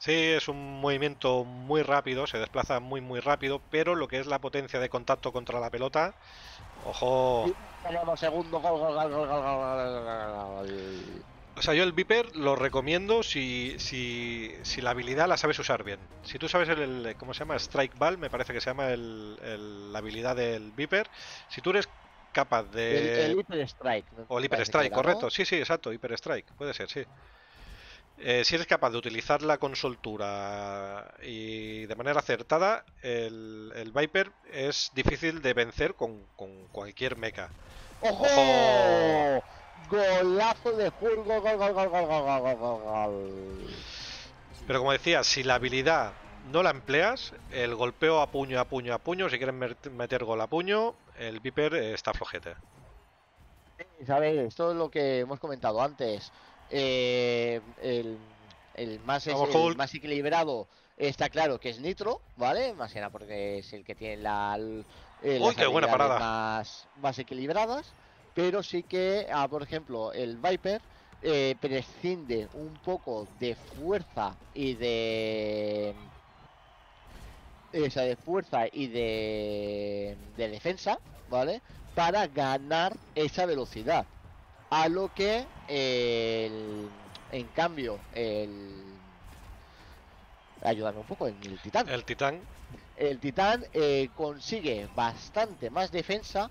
Sí, es un movimiento muy rápido, se desplaza muy muy rápido, pero lo que es la potencia de contacto contra la pelota, ojo segundo O sea, yo el Viper lo recomiendo si, si, si la habilidad la sabes usar bien. Si tú sabes el, ¿cómo se llama? Strike Ball, me parece que se llama el, la habilidad del Viper. Si tú eres capaz de... El, Hyper Strike. O el Hyper Strike, correcto. Sí, sí, exacto, hiper Strike. Puede ser, sí. Eh, si eres capaz de utilizarla con soltura y de manera acertada, el, Viper es difícil de vencer con, cualquier mecha. ¡Ojo! Golazo de juego! Pero como decía, si la habilidad no la empleas, el golpeo a puño, a puño, a puño, si quieres meter gol a puño, el Viper está flojete. ¿Sabes? esto es lo que hemos comentado antes. Eh, el, más más equilibrado está claro que es Nitro, ¿vale? Más que nada porque es el que tiene la, el, Más, equilibradas. Pero sí que, ah, por ejemplo, el Viper eh, prescinde un poco de fuerza y de esa de fuerza y de, de defensa, ¿vale? Para ganar esa velocidad. A lo que, en cambio, el... Ayúdame un poco, el titán. El titán. El titán eh, consigue bastante más defensa,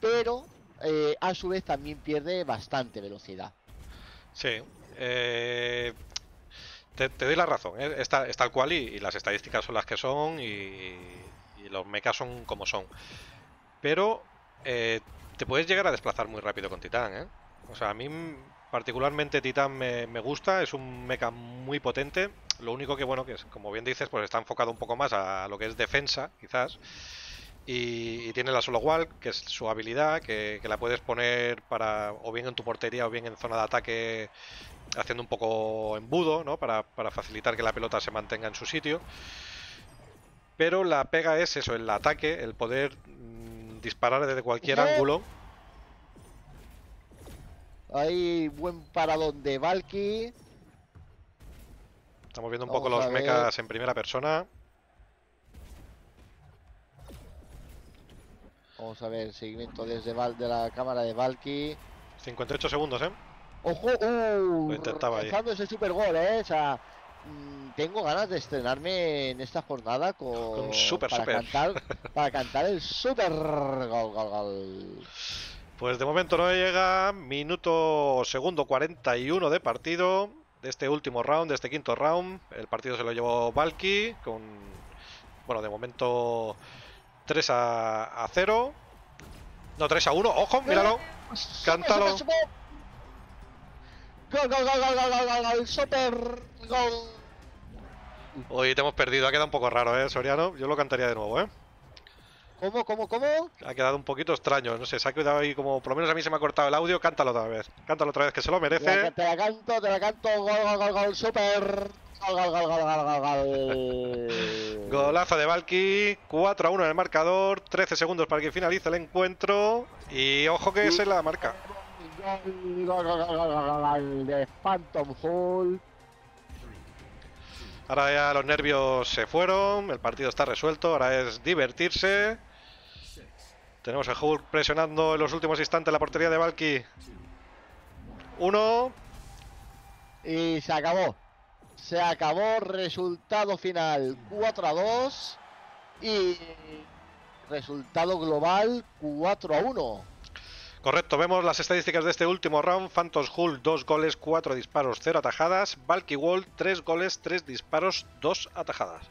pero eh, a su vez también pierde bastante velocidad. Sí. Eh, te, doy la razón. está está tal cual y, las estadísticas son las que son y, los mechas son como son. Pero te puedes llegar a desplazar muy rápido con Titán, ¿eh? O sea, a mí particularmente Titan me, gusta, es un mecha muy potente. Lo único que, bueno, que como bien dices, pues está enfocado un poco más a lo que es defensa, quizás. Y, tiene la solo wall, que es su habilidad, que, la puedes poner para o bien en tu portería o bien en zona de ataque, haciendo un poco embudo, ¿no? Para, facilitar que la pelota se mantenga en su sitio. Pero la pega es eso, el ataque, el poder mm, disparar desde cualquier ángulo Ahí, buen paradón de Valky. Estamos viendo un poco los mechas en primera persona. Vamos a ver el seguimiento desde Val de la cámara de Valky. 58 segundos, ¿eh? ¡Ojo! Uh, intentaba ese super gol, ¿eh? O sea, mm, tengo ganas de estrenarme en esta jornada con, super, para, Cantar, para cantar el super gol, gol, gol. Pues de momento no llega. Minuto segundo 41 de partido. De este último round, de este quinto round. El partido se lo llevó Valky. Con. Bueno, de momento 3 a, 0. No, 3 a 1. ¡Ojo! ¡Míralo! Eh, ¡Cántalo! ¡Gol, gol, gol, gol, gol, gol, gol! gol gol! Uy, te hemos perdido. Ha quedado un poco raro, ¿eh, Soriano? Yo lo cantaría de nuevo, ¿eh? ¿Cómo, cómo, cómo? Ha quedado un poquito extraño, no sé, se ha quedado ahí como, por lo menos a mí se me ha cortado el audio, cántalo otra vez, cántalo otra vez, que se lo merece. te la canto, te la canto, gol, gol, gol, gol, super, gol, gol, gol, gol, gol, gol. Golazo de Valky, 4 a 1 en el marcador, 13 segundos para que finalice el encuentro y ojo que es la marca. de Phantom Ahora ya los nervios se fueron, el partido está resuelto, ahora es divertirse. Tenemos a Hulk presionando en los últimos instantes la portería de Valky. Uno. Y se acabó. Se acabó. Resultado final 4 a 2. Y resultado global 4 a 1. Correcto, vemos las estadísticas de este último round. Phantos Hull 2 goles, 4 disparos, 0 atajadas. Valky Wall 3 goles, 3 disparos, 2 atajadas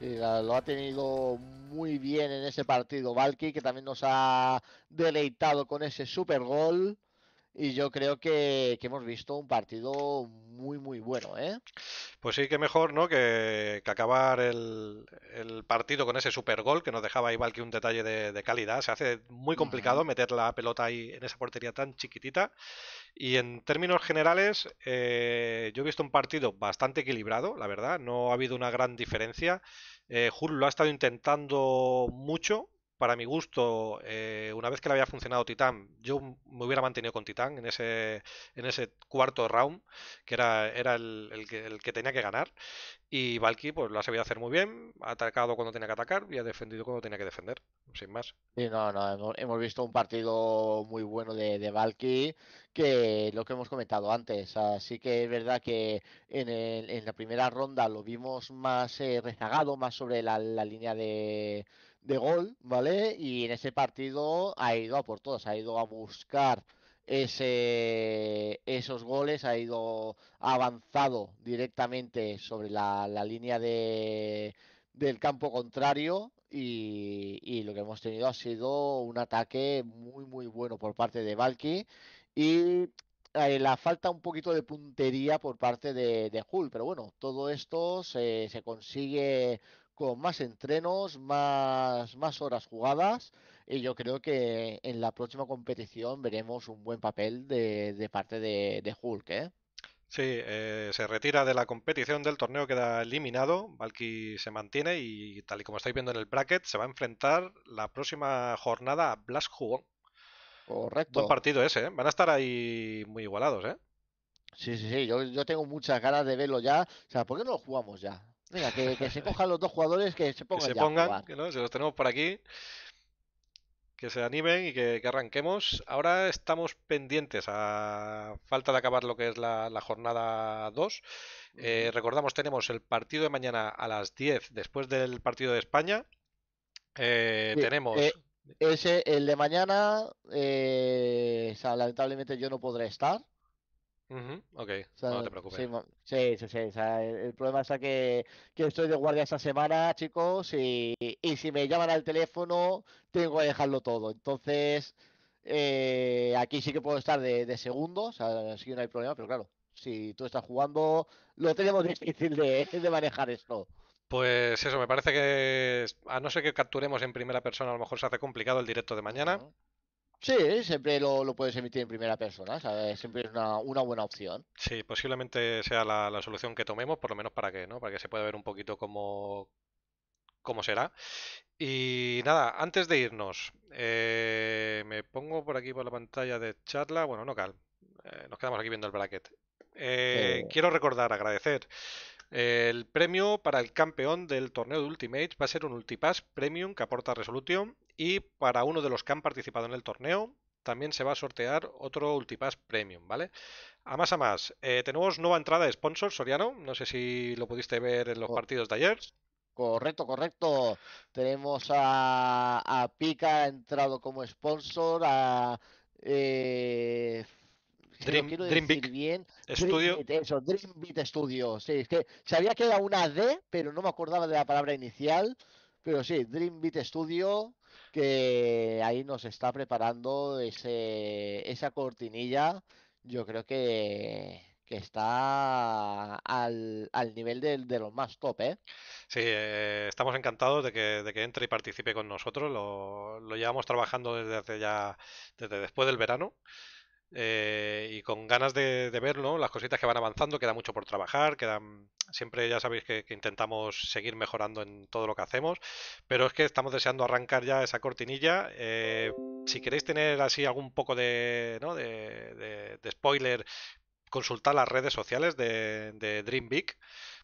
lo ha tenido muy bien en ese partido Valky, que también nos ha deleitado con ese super gol y yo creo que, hemos visto un partido muy, muy bueno. ¿eh? Pues sí, que mejor ¿no? que, acabar el, partido con ese super gol que nos dejaba igual que un detalle de, calidad. Se hace muy complicado meter la pelota ahí en esa portería tan chiquitita. Y en términos generales, eh, yo he visto un partido bastante equilibrado, la verdad. No ha habido una gran diferencia. Eh, lo ha estado intentando mucho, para mi gusto, eh, una vez que le había funcionado Titán, yo me hubiera mantenido con Titán en ese, en ese cuarto round, que era, era el, que, tenía que ganar. Y Valky, pues lo ha sabido hacer muy bien, ha atacado cuando tenía que atacar y ha defendido cuando tenía que defender, sin más. no, no, hemos, visto un partido muy bueno de, Valky, que lo que hemos comentado antes. Así que es verdad que en, la primera ronda lo vimos más eh, rezagado, más sobre la línea de de gol, ¿vale? Y en ese partido ha ido a por todas, ha ido a buscar ese, esos goles, ha ido avanzado directamente sobre la, línea de, del campo contrario y, lo que hemos tenido ha sido un ataque muy muy bueno por parte de Valky y eh, la falta un poquito de puntería por parte de, de Hull, pero bueno, todo esto se, se consigue con más entrenos, más, más horas jugadas y yo creo que en la próxima competición veremos un buen papel de, parte de, Hulk. ¿eh? Sí, eh, se retira de la competición del torneo, queda eliminado, Valky se mantiene y tal y como estáis viendo en el bracket, se va a enfrentar la próxima jornada a Blas Jugón. Correcto. Buen partido ese, ¿eh? van a estar ahí muy igualados, ¿eh? Sí, sí, sí, yo, yo tengo muchas ganas de verlo ya. O sea, ¿por qué no lo jugamos ya? Venga, que, se cojan los dos jugadores que se pongan. Que se que no, los tenemos por aquí. Que se animen y que, arranquemos. Ahora estamos pendientes a falta de acabar lo que es la, jornada 2. Eh, recordamos, tenemos el partido de mañana a las 10 después del partido de España. Eh, tenemos. Eh, ese, el de mañana, lamentablemente yo no podré estar. Ok, no te preocupes. Sí, sí, sí. el, problema es que, estoy de guardia esta semana, chicos, y, si me llaman al teléfono, tengo que dejarlo todo. Entonces, eh, aquí sí que puedo estar de, de segundo, o sea, no hay problema, pero claro, si tú estás jugando, lo tenemos difícil de, manejar esto. Pues eso, me parece que a no ser que capturemos en primera persona, a lo mejor se hace complicado el directo de mañana. Sí, siempre lo, puedes emitir en primera persona, siempre es una, una, buena opción. Sí, posiblemente sea la, solución que tomemos, por lo menos para que, ¿no? Para que se pueda ver un poquito cómo, cómo será. Y nada, antes de irnos, eh, me pongo por aquí por la pantalla de charla. Bueno, no cal, eh, nos quedamos aquí viendo el bracket. Eh, quiero recordar, agradecer el premio para el campeón del torneo de Ultimate va a ser un Ultipass Premium que aporta resolución y para uno de los que han participado en el torneo también se va a sortear otro Ultipass Premium, ¿vale? A más a más, eh, tenemos nueva entrada de sponsor, Soriano, no sé si lo pudiste ver en los partidos de ayer. Correcto, correcto. Tenemos a, a Pica entrado como sponsor, a eh, Dream, bien. Studio. eso, Studio. Sí, es que se había quedado una D, pero no me acordaba de la palabra inicial. Pero sí, Dream Beat Studio, que ahí nos está preparando ese, esa cortinilla. Yo creo que, que está al, al nivel de, de, los más top, ¿eh? Sí, eh, estamos encantados de que, de que, entre y participe con nosotros. Lo, lo llevamos trabajando desde ya, desde después del verano. Eh, y con ganas de, de, verlo, las cositas que van avanzando, queda mucho por trabajar, quedan, siempre ya sabéis que, intentamos seguir mejorando en todo lo que hacemos, pero es que estamos deseando arrancar ya esa cortinilla. Eh, si queréis tener así algún poco de, ¿no? de, spoiler, consultad las redes sociales de, de Dream Big.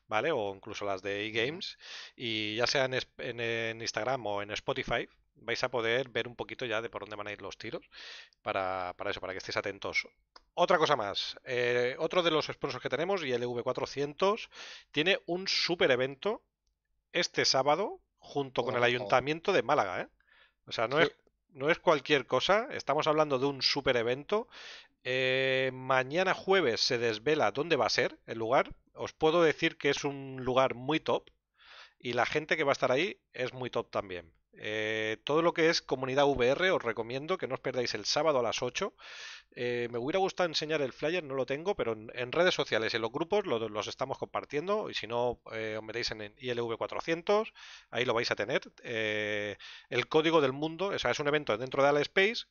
¿Vale? O incluso las de eGames. Y ya sea en Instagram o en Spotify, vais a poder ver un poquito ya de por dónde van a ir los tiros para, para eso, para que estéis atentos. Otra cosa más, eh, otro de los sponsors que tenemos, y el 400 e tiene un super evento este sábado junto con el Ayuntamiento de Málaga. ¿eh? O sea, no es, no es cualquier cosa, estamos hablando de un super evento. Eh, mañana jueves se desvela dónde va a ser el lugar. Os puedo decir que es un lugar muy top y la gente que va a estar ahí es muy top también. Eh, todo lo que es comunidad VR os recomiendo que no os perdáis el sábado a las 8. Eh, me hubiera gustado enseñar el flyer, no lo tengo, pero en, redes sociales, en los grupos, los estamos compartiendo. Y si no, eh, os metéis en ILV400, ahí lo vais a tener. el código del mundo, o sea, es un evento dentro de AllSpace,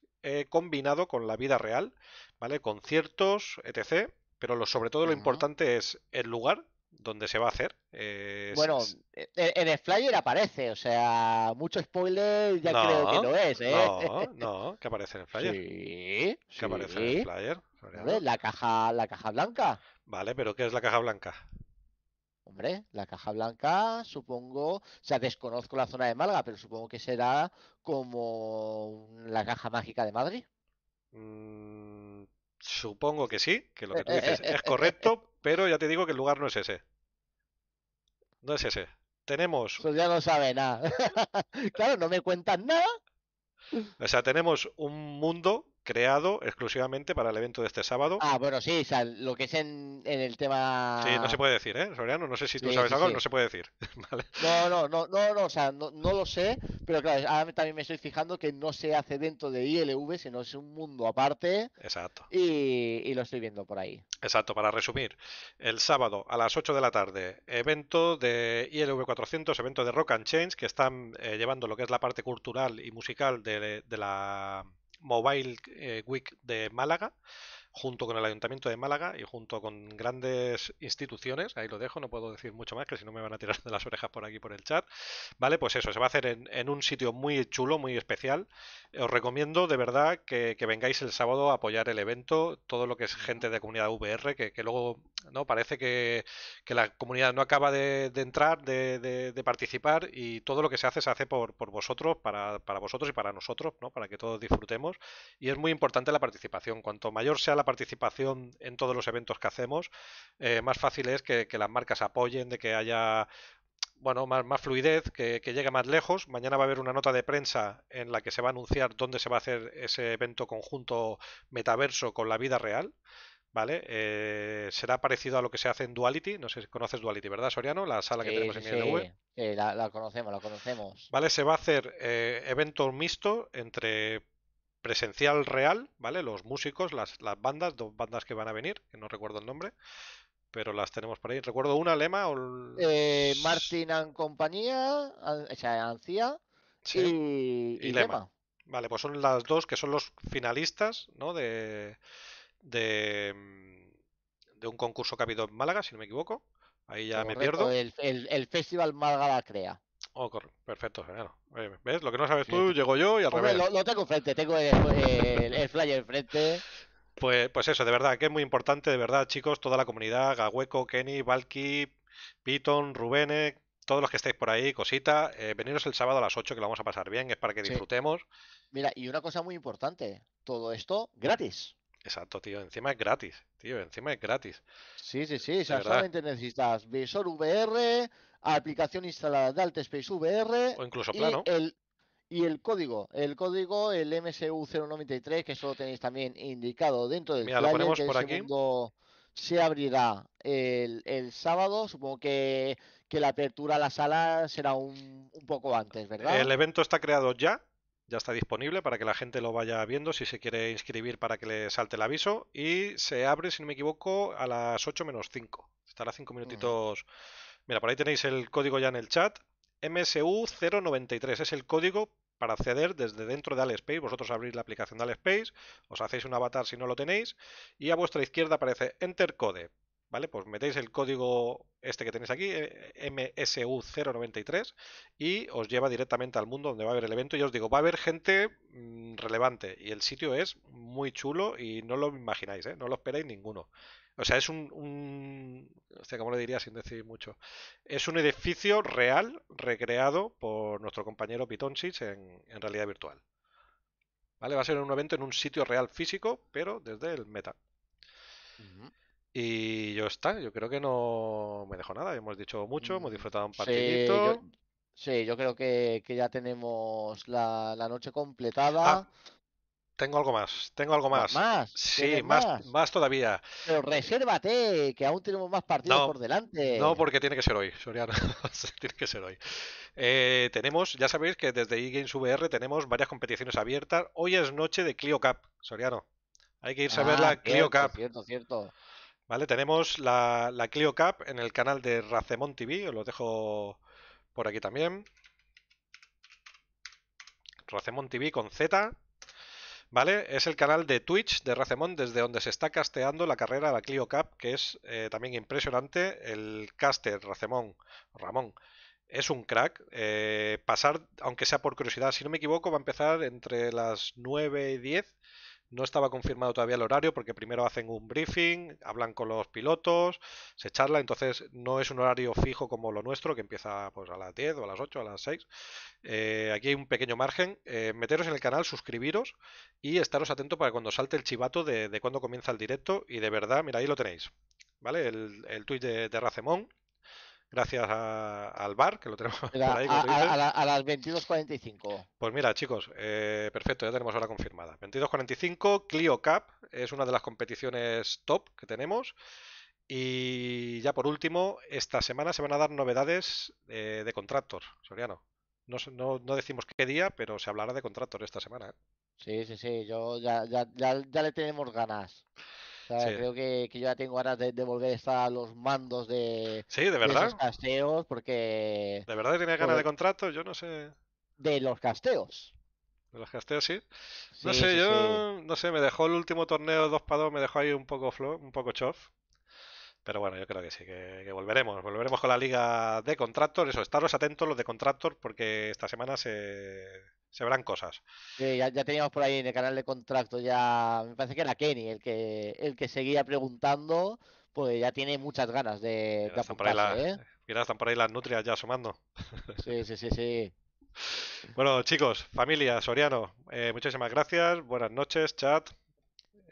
combinado con la vida real, ¿vale? Conciertos, etc. Pero sobre todo lo importante es el lugar, dónde se va a hacer. Eh, bueno, e, e, en el flyer aparece, o sea, mucho spoiler ya creo que ¿eh? no es, No, no, que aparece en el flyer. Sí, que aparece en el flyer. la caja, la caja blanca. Vale, pero ¿qué es la caja blanca? Hombre, la caja blanca, supongo, o sea, desconozco la zona de Malga, pero supongo que será como la caja mágica de Madrid. Mmm... Supongo que sí, que lo que tú eh, dices eh, es eh, correcto, pero ya te digo que el lugar no es ese. No es ese. Tenemos. Pues ya no sabe nada. claro, no me cuentan nada. O sea, tenemos un mundo creado exclusivamente para el evento de este sábado. Ah, bueno, sí, o sea, lo que es en, el tema... Sí, no se puede decir, ¿eh? Soriano, no sé si tú sabes algo, no se puede decir. No, no, no, no, no, o sea, no, lo sé, pero claro, ahora también me estoy fijando que no se hace dentro de ILV, sino es un mundo aparte. Exacto. Y, lo estoy viendo por ahí. Exacto, para resumir, el sábado a las 8 de la tarde, evento de ILV 400, evento de Rock and Change, que están eh, llevando lo que es la parte cultural y musical de la Mobile eh, Week de Málaga, junto con el Ayuntamiento de Málaga y junto con grandes instituciones, ahí lo dejo, no puedo decir mucho más, que si no me van a tirar de las orejas por aquí por el chat, ¿vale? Pues eso, se va a hacer en, un sitio muy chulo, muy especial. Os recomiendo de verdad que, vengáis el sábado a apoyar el evento, todo lo que es gente de comunidad VR, que luego ¿no? Parece que, la comunidad no acaba de, de entrar, de, participar y todo lo que se hace se hace por, por vosotros, para, para, vosotros y para nosotros, ¿no? Para que todos disfrutemos. Y es muy importante la participación. Cuanto mayor sea la participación en todos los eventos que hacemos, eh, más fácil es que, las marcas apoyen, de que haya bueno, más, más fluidez, que, que, llegue más lejos. Mañana va a haber una nota de prensa en la que se va a anunciar dónde se va a hacer ese evento conjunto metaverso con la vida real. ¿vale? Eh, será parecido a lo que se hace en Duality, no sé si conoces Duality, ¿verdad, Soriano? La sala que tenemos en sí, Sí, la, conocemos, la conocemos. Vale, se va a hacer eh, evento mixto entre presencial real, ¿vale? Los músicos, las, las, bandas, dos bandas que van a venir, que no recuerdo el nombre, pero las tenemos por ahí. Recuerdo una, Lema o... Eh, Martin and compañía, o sea, y, Lema. Vale, pues son las dos que son los finalistas, ¿no? De Mm, de, un concurso que ha habido en Málaga, si no me equivoco. Ahí ya me pierdo. El, Festival Málaga la crea. Oh, perfecto, ¿Ves? Lo que no sabes tú, llego yo y al Lo, tengo enfrente, tengo el, flyer enfrente. Pues, pues eso, de verdad, que es muy importante, de verdad, chicos, toda la comunidad, Gahueco, Kenny, Valky, Piton, Rubene, todos los que estáis por ahí, cosita, eh, veniros el sábado a las 8 que lo vamos a pasar bien, es para que disfrutemos. Mira, y una cosa muy importante, todo esto gratis. Exacto, tío. Encima es gratis, tío. Encima es gratis. Sí, sí, sí. Exactamente. necesitas visor VR, aplicación instalada de Space VR. O incluso plano. Y el, y el código. El código, el MSU093, que solo tenéis también indicado dentro del Mira, lo ponemos por aquí. se abrirá el, sábado. Supongo que, la apertura a la sala será un, un poco antes, ¿verdad? El evento está creado ya ya está disponible para que la gente lo vaya viendo si se quiere inscribir para que le salte el aviso y se abre, si no me equivoco, a las 8 menos 5. Estará 5 minutitos. Mira, por ahí tenéis el código ya en el chat. MSU093 es el código para acceder desde dentro de Alespace. Vosotros abrís la aplicación de Alespace, os hacéis un avatar si no lo tenéis y a vuestra izquierda aparece Enter Code. Pues metéis el código este que tenéis aquí, eh, MSU093, y os lleva directamente al mundo donde va a haber el evento. Y os digo, va a haber gente mm, relevante. Y el sitio es muy chulo y no lo imagináis, ¿eh? No lo esperáis ninguno. O sea, es un, o ¿cómo le diría sin decir mucho? Es un edificio real recreado por nuestro compañero Pitonsis en, en realidad virtual. ¿Vale? Va a ser un evento en un sitio real físico, pero desde el meta. Y yo está, yo creo que no me dejo nada. Hemos dicho mucho, hemos mm, disfrutado un partidito. Sí, yo, creo que, ya tenemos la, noche ah, completada. tengo algo más, tengo algo más. ¿Más? Sí, más, más, todavía. Pero resérvate, que aún tenemos más partidos por delante. No, porque tiene que ser hoy, Soriano. tiene que ser hoy. Eh, tenemos, ya sabéis que desde eGames VR tenemos varias competiciones abiertas. Hoy es noche de Clio Cup, Soriano. Hay que irse a ver ah, la Clio Cup. Cierto, cierto. ¿Vale? Tenemos la, Clio Cup en el canal de Racemon TV, os lo dejo por aquí también. Racemontv TV con Z, ¿vale? Es el canal de Twitch de Racemon desde donde se está casteando la carrera de la Clio Cup, que es eh, también impresionante. El caster Racemon, Ramón, es un crack. Eh, pasar, aunque sea por curiosidad, si no me equivoco, va a empezar entre las 9 y 10 no estaba confirmado todavía el horario porque primero hacen un briefing, hablan con los pilotos, se charla, entonces no es un horario fijo como lo nuestro, que empieza pues a las 10 o a las 8, a las 6. Eh, aquí hay un pequeño margen. Eh, meteros en el canal, suscribiros y estaros atentos para cuando salte el chivato de, de cuando comienza el directo. Y de verdad, mira, ahí lo tenéis. ¿Vale? El, el tweet de, de Racemón gracias al bar, que lo tenemos ahí. A, a, las 22.45. Pues mira, chicos, eh, perfecto, ya tenemos hora confirmada. 22.45, Clio Cup, es una de las competiciones top que tenemos. Y ya por último, esta semana se van a dar novedades eh, de Contractor, Soriano. No, decimos qué día, pero se hablará de Contractor esta semana. ¿eh? Sí, sí, sí, yo ya, ya, ya le tenemos ganas. Creo que, yo ya tengo ganas de, volver a estar los mandos de, sí, de, verdad. De casteos, porque... ¿De verdad tenía ganas de contrato? Yo no sé. De los casteos. De los casteos, sí. No sé, yo, no sé, me dejó el último torneo 2 para 2, me dejó ahí un poco flo un poco chof. Pero bueno, yo creo que sí, que, volveremos. Volveremos con la liga de contratos Eso, estaros atentos los de contratos porque esta semana se, se verán cosas. ya, teníamos por ahí en el canal de contrato ya, me parece que era Kenny el que el que seguía preguntando, pues ya tiene muchas ganas de, de ¿eh? Mira, están por ahí las nutrias ya sumando. Sí, sí, sí, sí. Bueno, chicos, familia, Soriano, eh, muchísimas gracias, buenas noches, chat.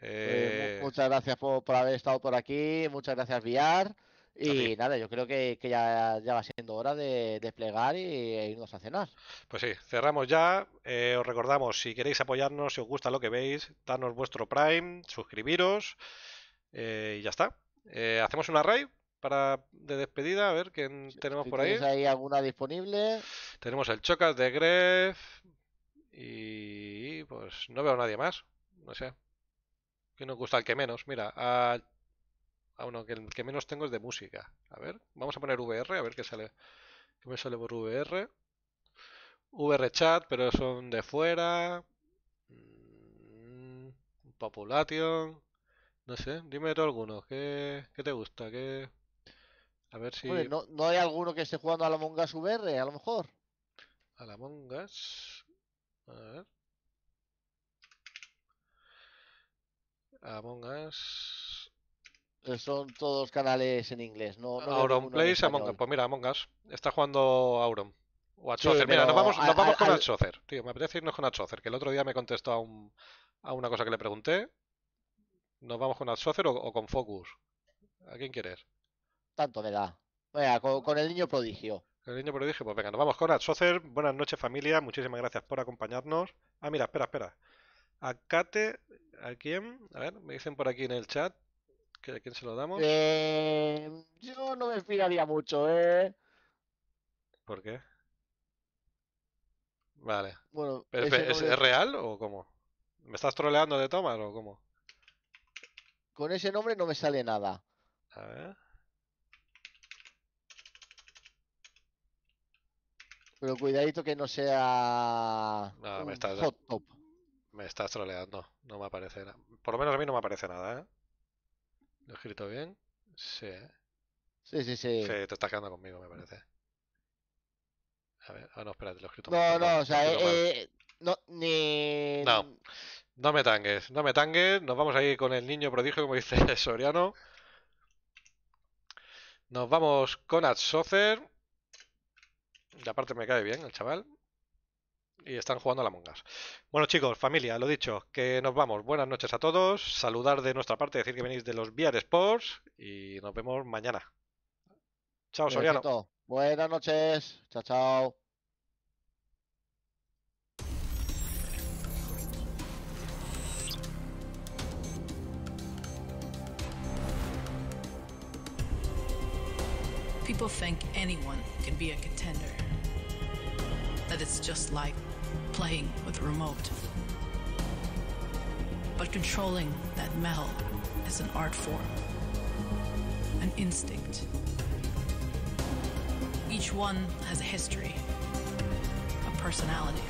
Pues eh, muchas gracias por, por, haber estado por aquí, muchas gracias, Viar. Y nada, yo creo que, ya, ya, va siendo hora de desplegar y, e irnos a cenar. Pues sí, cerramos ya. Eh, os recordamos, si queréis apoyarnos, si os gusta lo que veis, darnos vuestro Prime, suscribiros eh, y ya está. Eh, ¿Hacemos una raid Para de despedida, a ver quién tenemos por ahí. ahí alguna disponible? Tenemos el Chocas de Gref y pues no veo a nadie más. No sé. Que nos gusta el que menos. Mira, a a ah, uno que que menos tengo es de música. A ver, vamos a poner VR, a ver qué sale. ¿Qué me sale por VR? VR chat, pero son de fuera. Mm, population. No sé, dime tú alguno. ¿Qué, te gusta? ¿Qué... A ver si. ¿no, hay alguno que esté jugando a la Mongas VR, a lo mejor. A la Mongas. A ver. Among eh, son todos canales en inglés, no. no Auron Plays, Among Us. Pues mira, Among Está jugando Auron. O a Chaucer. mira, nos vamos, con a, Tío, me apetece irnos con Chaucer, que el otro día me contestó a, un, a una cosa que le pregunté. ¿Nos vamos con Chocer o, con Focus? ¿A quién quieres? Tanto me da. Venga, con, el niño prodigio. El niño prodigio, pues venga, nos vamos con Chaucer. Buenas noches, familia. Muchísimas gracias por acompañarnos. Ah, mira, espera, espera. A Kate, ¿a quién? A ver, me dicen por aquí en el chat. ¿A quién se lo damos? Eh, yo no me inspiraría mucho, ¿eh? ¿Por qué? Vale. Bueno, ¿Es, real o cómo? ¿Me estás troleando de Tomar o cómo? Con ese nombre no me sale nada. A ver. Pero cuidadito que no sea. No, me estás. Hot top. Me estás troleando. No me aparece nada. Por lo menos a mí no me aparece nada, ¿eh? ¿Lo he escrito bien? Sí. ¿eh? Sí, sí, sí. te está quedando conmigo, me parece. A ver, ah, no, espérate, lo he escrito No, no, o sea, eh, no, ni... No, no me tangues, no me tangues. Nos vamos a ir con el niño prodigio, como dice Soriano. Nos vamos con Ad Y aparte me cae bien el chaval y están jugando a la mongas. Bueno chicos, familia, lo dicho, que nos vamos. Buenas noches a todos, saludar de nuestra parte, decir que venís de los VR Sports y nos vemos mañana. Chao, Soriano. Buenas noches. Chao, chao. playing with the remote. But controlling that metal is an art form, an instinct. Each one has a history, a personality.